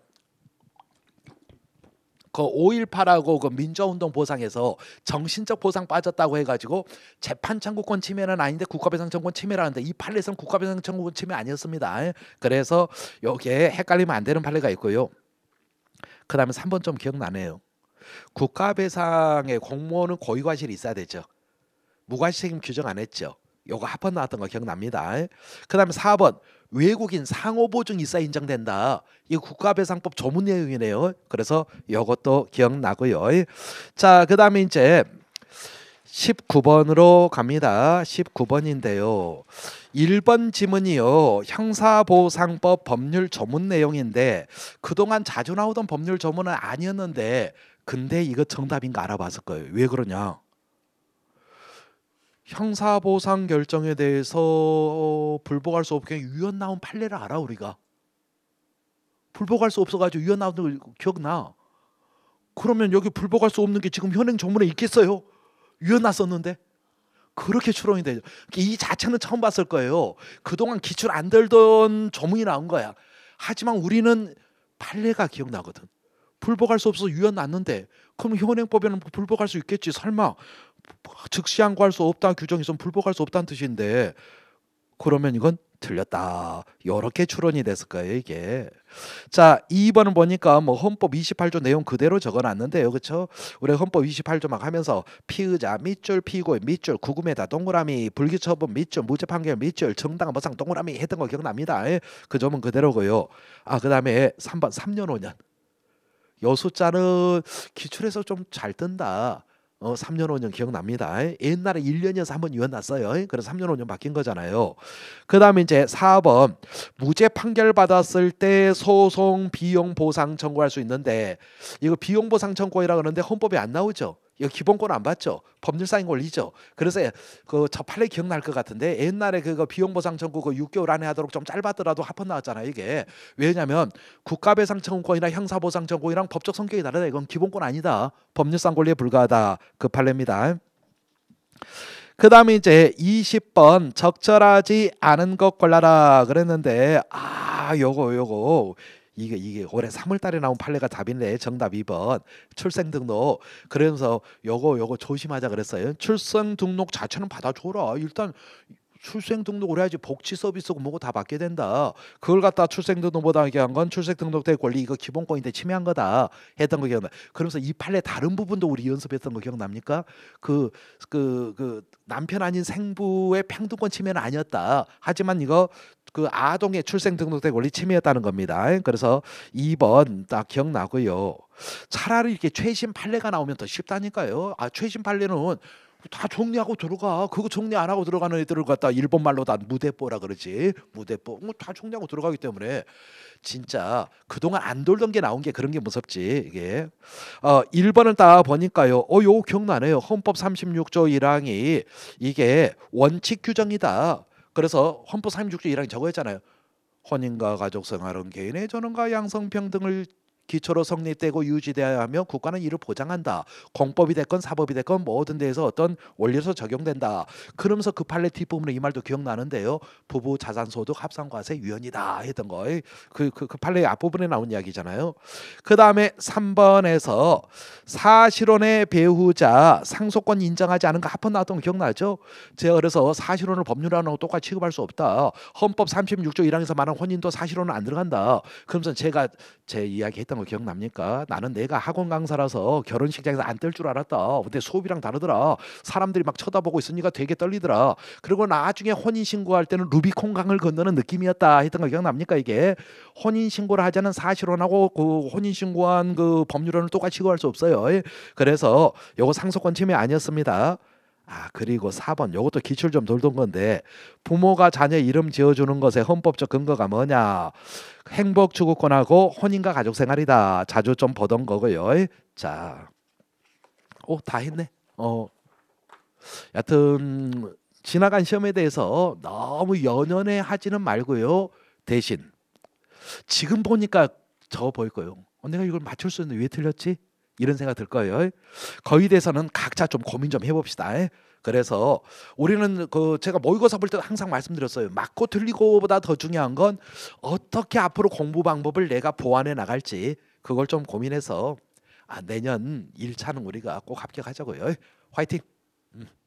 그 5.18하고 그 민주화운동 보상에서 정신적 보상 빠졌다고 해가지고 재판청구권 침해는 아닌데 국가배상청구권 침해라는데 이 판례에서는 국가배상청구권 침해 아니었습니다. 그래서 여기에 헷갈리면 안 되는 판례가 있고요. 그 다음에 3번 좀 기억나네요. 국가배상의 공무원은 고의과실이 있어야 되죠. 무관실 책임 규정 안 했죠. 요거 합헌 나왔던 거 기억납니다. 그다음에 4번 외국인 상호 보증 이사 인정된다. 이 국가배상법 조문 내용이네요. 그래서 이것도 기억나고요. 자, 그다음에 이제 19번으로 갑니다. 19번인데요. 1번 지문이요. 형사보상법 법률 조문 내용인데 그동안 자주 나오던 법률 조문은 아니었는데 근데 이거 정답인 거 알아봤을 거예요. 왜 그러냐? 형사보상 결정에 대해서 어, 불복할 수 없게 유연 나온 판례를 알아 우리가 불복할 수 없어가지고 유연 나온 거 기억나 그러면 여기 불복할 수 없는 게 지금 현행 조문에 있겠어요 유연 났었는데 그렇게 추론이 되죠 그러니까 이 자체는 처음 봤을 거예요 그동안 기출 안 들던 조문이 나온 거야 하지만 우리는 판례가 기억나거든 불복할 수 없어서 유연 났는데 그럼 현행법에는 불복할 수 있겠지 설마 즉시 항고할 수 없다 규정이 있으면 불복할 수 없다는 뜻인데 그러면 이건 틀렸다. 이렇게 추론이 됐을 거예요, 이게. 자, 2번은 보니까 뭐 헌법 28조 내용 그대로 적어 놨는데요. 그렇죠? 우리 헌법 28조 막 하면서 피의자 밑줄 피고인 밑줄 구금에다 동그라미 불기처분 밑줄 무죄 판결 밑줄 정당한 보상 동그라미 했던 거 기억납니다. 예, 그 점은 그대로고요. 아, 그다음에 3번 3년 5년. 요 숫자는 기출에서 좀 잘 뜬다. 어, 3년 5년 기억납니다. 옛날에 1년이어서 한번 유언 났어요. 그래서 3년 5년 바뀐 거잖아요. 그다음에 이제 4번 무죄 판결 받았을 때 소송 비용 보상 청구할 수 있는데 이거 비용 보상 청구이라 그러는데 헌법에 안 나오죠. 이거 기본권 안 받죠. 법률상인 권리죠. 그래서 그 저 판례 기억날 것 같은데 옛날에 그거 비용보상 청구 그 6개월 안에 하도록 좀 짧았더라도 합헌 나왔잖아요. 이게 왜냐하면 국가배상 청구권이나 형사보상 청구이랑 법적 성격이 다르다. 이건 기본권 아니다. 법률상 권리에 불과하다. 그 판례입니다. 그 다음에 이제 20번 적절하지 않은 것 골라라 그랬는데 아 요거 요거 이게 이게 올해 3월 달에 나온 판례가 답인데 정답 2번 출생 등록 그러면서 요거 요거 조심하자 그랬어요. 출생 등록 자체는 받아줘라. 일단 출생 등록을 해야지 복지 서비스고 뭐고 다 받게 된다. 그걸 갖다 출생 등록보다 얘기한 건 출생 등록된 권리 이거 기본권인데 침해한 거다. 했던 거 기억나. 그러면서 이 판례 다른 부분도 우리 연습했던 거 기억납니까? 그그그 그, 그 남편 아닌 생부의 평등권 침해는 아니었다. 하지만 이거 그 아동의 출생 등록된 권리 침해였다는 겁니다. 그래서 2번 딱 기억나고요. 차라리 이렇게 최신 판례가 나오면 더 쉽다니까요. 아 최신 판례는 다 정리하고 들어가. 그거 정리 안 하고 들어가는 애들을 갖다 일본 말로 뭐 다 무대뽀라 그러지. 무대뽀. 뭐 다 정리하고 들어가기 때문에 진짜 그동안 안 돌던 게 나온 게 그런 게 무섭지. 이게. 어, 1번을 딱 보니까요. 어, 요 기억나네요. 헌법 36조 1항이 이게 원칙 규정이다. 그래서 헌법 36조 1항이 저거 했잖아요. 혼인과 가족 생활은 개인의 전원과 양성평등을 기초로 성립되고 유지되어야 하며 국가는 이를 보장한다. 공법이 됐건 사법이 됐건 모든 데에서 어떤 원리로서 적용된다. 그러면서 그 판례 뒷부분에 이 말도 기억나는데요. 부부 자산소득 합산과세 위헌이다 했던 거예요. 그, 그, 그 판례 의 앞부분에 나온 이야기잖아요. 그 다음에 3번에서 사실혼의 배우자 상속권 인정하지 않은 거 합헌 나왔던 거 기억나죠? 제가 그래서 사실혼을 법률하고 똑같이 취급할 수 없다. 헌법 36조 1항에서 말한 혼인도 사실혼은 안 들어간다. 그러면서 제가 제 이야기했던 거 기억납니까? 나는 내가 학원 강사라서 결혼식장에서 안 뜰 줄 알았다. 근데 수업이랑 다르더라. 사람들이 막 쳐다보고 있으니까 되게 떨리더라. 그리고 나중에 혼인 신고할 때는 루비콘 강을 건너는 느낌이었다. 했던 거 기억납니까 이게? 혼인 신고를 하자는 사실혼하고 그 혼인 신고한 그 법률원을 똑같이 구할수 없어요. 그래서 요거 상속권 침해 아니었습니다. 아 그리고 4번 이것도 기출 좀 돌던 건데 부모가 자녀 이름 지어주는 것의 헌법적 근거가 뭐냐 행복 추구권하고 혼인과 가족 생활이다 자주 좀 보던 거고요 자오다 했네 어 여하튼 지나간 시험에 대해서 너무 연연해 하지는 말고요 대신 지금 보니까 저 보일 거예요 어, 내가 이걸 맞출 수 있는데 왜 틀렸지 이런 생각 들 거예요. 거기 대해서는 각자 좀 고민 좀 해봅시다. 그래서 우리는 그 제가 모의고사 볼 때도 항상 말씀드렸어요. 맞고 틀리고보다 더 중요한 건 어떻게 앞으로 공부 방법을 내가 보완해 나갈지 그걸 좀 고민해서 아, 내년 1차는 우리가 꼭 합격하자고요. 화이팅. 음.